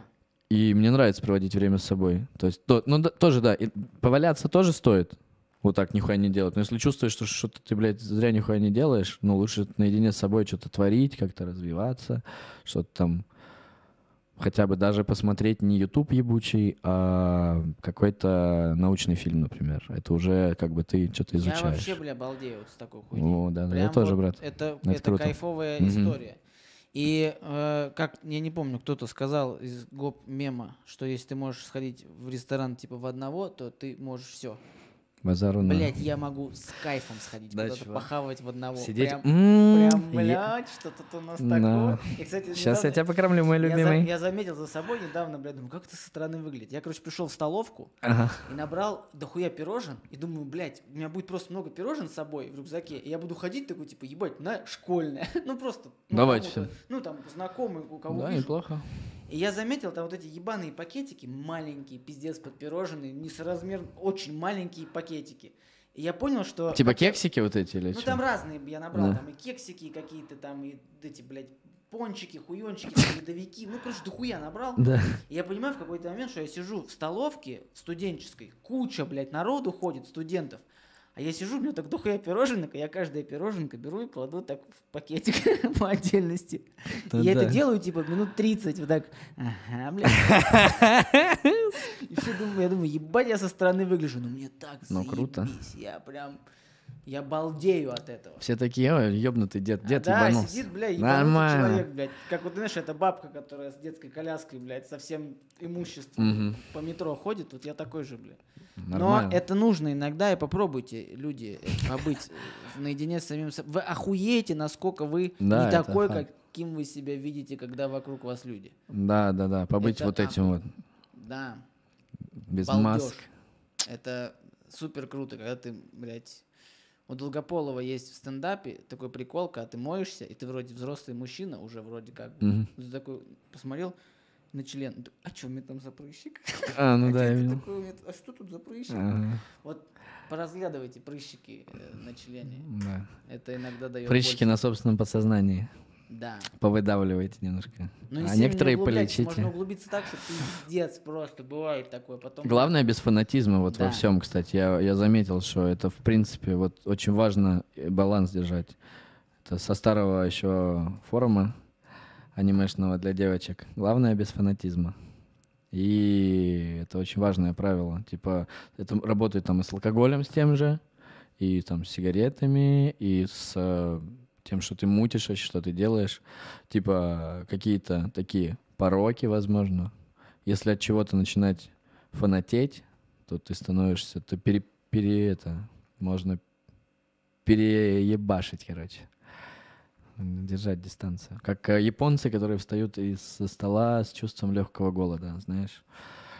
И мне нравится проводить время с собой. То есть, то, ну, да, тоже, да, и поваляться тоже стоит. Вот так нихуя не делать. Но если чувствуешь, что что-то ты, блядь, зря нихуя не делаешь, ну, лучше наедине с собой что-то творить, как-то развиваться, что-то там... Хотя бы даже посмотреть не YouTube ебучий, а какой-то научный фильм, например. Это уже как бы ты что-то изучаешь. Я вообще, бля, балдею вот с такой хуйней. О, да, да, я тоже, вот брат. Это, это, это круто. кайфовая mm-hmm. история. И э, как, я не помню, кто-то сказал из гоп мема, что если ты можешь сходить в ресторан типа в одного, то ты можешь все. Базару Блять, я могу с кайфом сходить да, куда-то, похавать в одного. Сидеть. Прям, mm-hmm. прям блядь, что то у нас no. такое. И, кстати, Сейчас недавно, я тебя покормлю, мой любимый. Я, я заметил за собой недавно, блядь, думаю, как это со стороны выглядит. Я, короче, пришел в столовку ага. и набрал дохуя пирожен. И думаю, блядь, у меня будет просто много пирожен с собой в рюкзаке. И я буду ходить такой, типа, ебать, на школьное. ну просто. Ну, все. Ну там, знакомый, у кого Да, неплохо. И я заметил, там вот эти ебаные пакетики, маленькие, пиздец, подпироженные, несоразмерно, очень маленькие пакетики. И я понял, что... Типа кексики вот эти или Ну, что? там разные я набрал, да. там и кексики какие-то, там и эти, блядь, пончики, хуёнчики, ледовики. Ну, короче, дохуя набрал. Да. И я понимаю в какой-то момент, что я сижу в столовке студенческой, куча, блядь, народу ходит, студентов. А я сижу, у меня так дохуя пироженок, и я каждое пироженка беру и кладу так в пакетик по отдельности. Да, я это делаю, типа, минут 30, вот так, ага, бля. И все думаю, я думаю, ебать, я со стороны выгляжу, но мне так Ну, круто. Я прям... Я балдею от этого. Все такие, ой, ебнутый дед, дед а, ебанулся. Да, сидит, блядь, Нормально. человек, блядь. Как вот, знаешь, эта бабка, которая с детской коляской, блядь, со всем имуществом угу. по метро ходит, вот я такой же, блядь. Нормально. Но это нужно иногда, и попробуйте, люди, э, побыть наедине с самим собой. Вы охуеете, насколько вы да, не такой, факт. каким вы себя видите, когда вокруг вас люди. Да, да, да, побыть это, вот а, этим вот. Да. Без Балдеж. масок. Это супер круто, когда ты, блядь, у Долгополова есть в стендапе такой прикол, когда ты моешься, и ты вроде взрослый мужчина, уже вроде как. Mm-hmm. Ты такой посмотрел, на член. Ну, а что у меня там запрыщик А, ну а да, именно. Такой, а что тут за прыщик? А-а-а. Вот поразглядывайте прыщики э, на члене. Да. Это иногда дает Прыщики пользу. на собственном подсознании. Да. повыдавливайте немножко. Ну, а некоторые не полечите. Можно углубиться так, что пиздец просто бывает такое. Потом... Главное без фанатизма вот да. во всем, кстати. Я, я заметил, что это в принципе вот очень важно э, баланс держать. Это со старого еще форума анимешного для девочек. Главное без фанатизма. И это очень важное правило. Типа, это работает там и с алкоголем с тем же, и там с сигаретами, и с э, тем, что ты мутишь, что ты делаешь. Типа, какие-то такие пороки, возможно. Если от чего-то начинать фанатеть, то ты становишься, то пере, пере это, можно переебашить, короче держать дистанцию. Как э, японцы, которые встают из стола с чувством легкого голода, знаешь.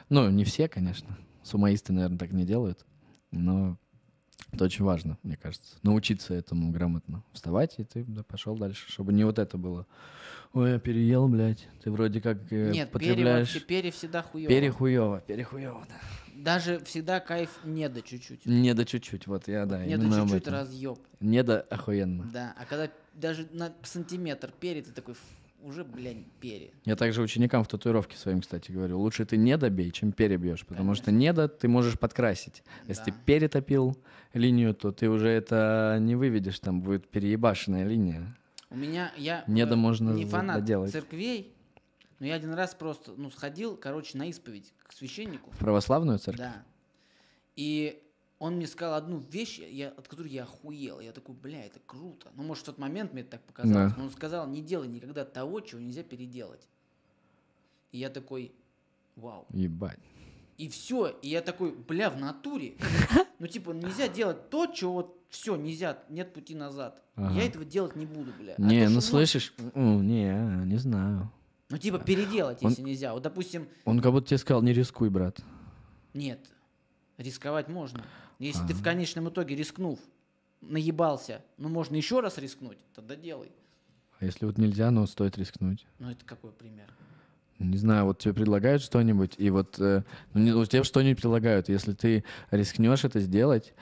Ну, не все, конечно. Сумаисты, наверное, так не делают. Но это очень важно, мне кажется. Научиться этому грамотно вставать, и ты да, пошел дальше, чтобы не вот это было. Ой, я переел, блядь. Ты вроде как э, Нет, потребляешь... Пере, пере всегда хуево. Пере хуево, пере хуево, да. Даже всегда кайф не до чуть-чуть. Не до чуть-чуть, вот я, да. Не до чуть-чуть разъеб. Не до охуенно. Да, а когда даже на сантиметр перед, ты такой, уже, блядь, пере. Я также ученикам в татуировке своим, кстати, говорю, лучше ты не добей, чем перебьешь, потому Конечно. что недо ты можешь подкрасить. Если да. ты перетопил линию, то ты уже это не выведешь, там будет переебашенная линия. У меня, я недо э, можно не фанат доделать. церквей, но я один раз просто, ну, сходил, короче, на исповедь к священнику. В православную церковь? Да. И он мне сказал одну вещь, я, от которой я охуел. Я такой, бля, это круто. Ну, может, в тот момент мне это так показалось. Да. Но он сказал, не делай никогда того, чего нельзя переделать. И я такой, вау. Ебать. И все. И я такой, бля, в натуре. Ну, типа, нельзя делать то, чего вот все, нельзя, нет пути назад. Я этого делать не буду, бля. А не, ну слышишь, ну, не, не знаю. Ну, типа, переделать, если нельзя. Вот, допустим... Он как будто тебе сказал, не рискуй, брат. Нет, рисковать можно. Если а -а -а. ты в конечном итоге рискнув, наебался, ну можно еще раз рискнуть, тогда делай. А если вот нельзя, но ну, стоит рискнуть? Ну это какой пример? Не знаю, вот тебе предлагают что-нибудь, и вот э, ну, не, вот тебе что-нибудь предлагают. Если ты рискнешь это сделать,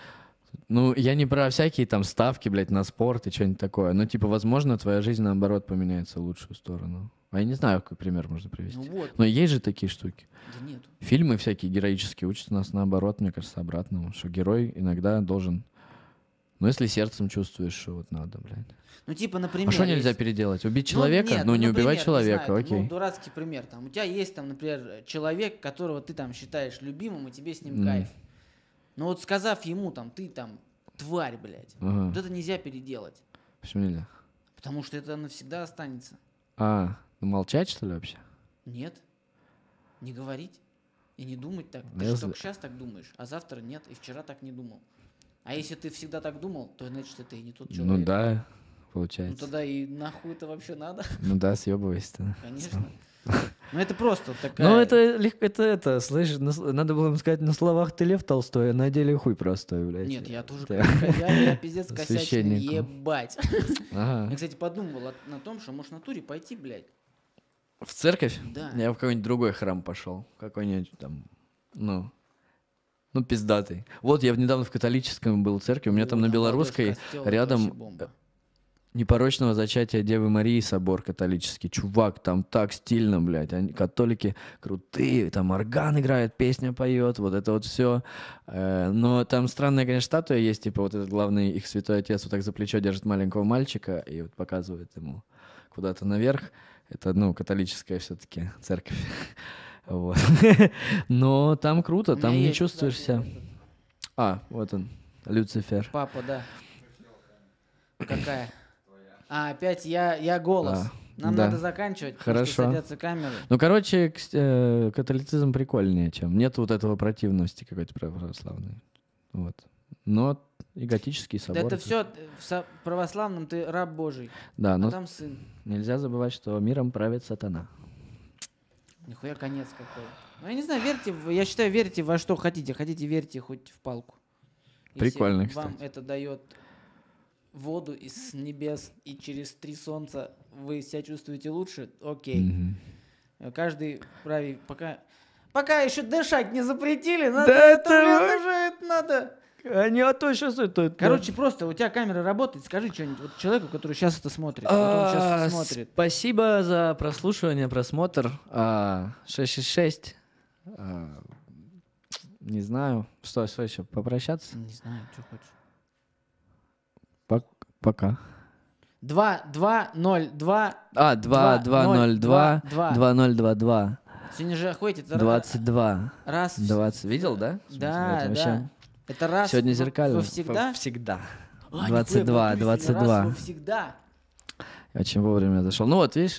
ну, я не про всякие там ставки, блядь, на спорт и что-нибудь такое. Но, ну, типа, возможно, твоя жизнь, наоборот, поменяется в лучшую сторону. А я не знаю, какой пример можно привести. Ну, вот. Но есть же такие штуки. Да нет. Фильмы всякие героические учат нас, наоборот, мне кажется, обратному. Что герой иногда должен... Ну, если сердцем чувствуешь, что вот надо, блядь. Ну, типа, а например... А что нельзя есть... переделать? Ну, Убить человека? Ну, нет, ну, ну не например, убивать человека, не знаю, окей. Ну, дурацкий пример. Там, у тебя есть, там, например, человек, которого ты там считаешь любимым, и тебе с ним mm. кайф. Но ну, вот сказав ему, там, ты там тварь, блядь, ага. вот это нельзя переделать. Почему нельзя? Потому что это навсегда останется. А, ну молчать, что ли, вообще? Нет. Не говорить и не думать так. Ты же только сейчас так думаешь, а завтра нет, и вчера так не думал. А если ты всегда так думал, то значит это и не тот ну человек. Ну да, получается. Ну тогда и нахуй это вообще надо. Ну да, съебывайся-то. Конечно. Ну это просто такая... Ну это легко, это, это, слышишь, на, надо было сказать, на словах ты Лев Толстой, а на деле хуй простой, блядь. Нет, я тоже, да. я, пиздец косячный, ебать. Ага. Я, кстати, подумал о, на том, что может на Туре пойти, блядь. В церковь? Да. Я в какой-нибудь другой храм пошел, какой-нибудь там, ну, ну, пиздатый. Вот я недавно в католическом был церкви, у меня О, там на белорусской рядом непорочного зачатия Девы Марии собор католический. Чувак, там так стильно, блядь. Они, католики крутые, там орган играет, песня поет, вот это вот все. Э, но там странная, конечно, статуя есть, типа вот этот главный их святой отец вот так за плечо держит маленького мальчика и вот показывает ему куда-то наверх. Это, ну, католическая все-таки церковь. Вот. Но там круто, там не чувствуешься. А, вот он, Люцифер. Папа, да. Какая? А, опять я, я голос. Да. Нам да. надо заканчивать, Хорошо. садятся камеры. Ну, короче, э, католицизм прикольнее, чем... Нет вот этого противности какой-то православной. Вот. Но и готический собор. Да это все в со- православном ты раб Божий. Да, а но там сын. Нельзя забывать, что миром правит сатана. Нихуя конец какой. Ну, я не знаю, верьте, я считаю, верьте во что хотите. Хотите, верьте хоть в палку. Если кстати. вам это дает воду из небес и через три солнца вы себя чувствуете лучше, окей. Mm-hmm. Каждый праве пока... Пока еще дышать не запретили, надо да это, уже это надо. Они а то сейчас это... Короче, просто у тебя камера работает, скажи что-нибудь вот человеку, который сейчас это смотрит. А, сейчас это смотрит. Спасибо за прослушивание, просмотр. А, 666. А, не знаю, что, что еще, попрощаться? Не знаю, что хочешь. Пока. 2-2-0-2. А, 2-2-0-2. 2-0-2-2. Сегодня же охотит. 22. Раз. 20. Видел, да? Да, да. Вообще. Это раз. Сегодня зеркально. всегда? Всегда. 22, 22. Раз, всегда. Я очень вовремя зашел. Ну вот, видишь,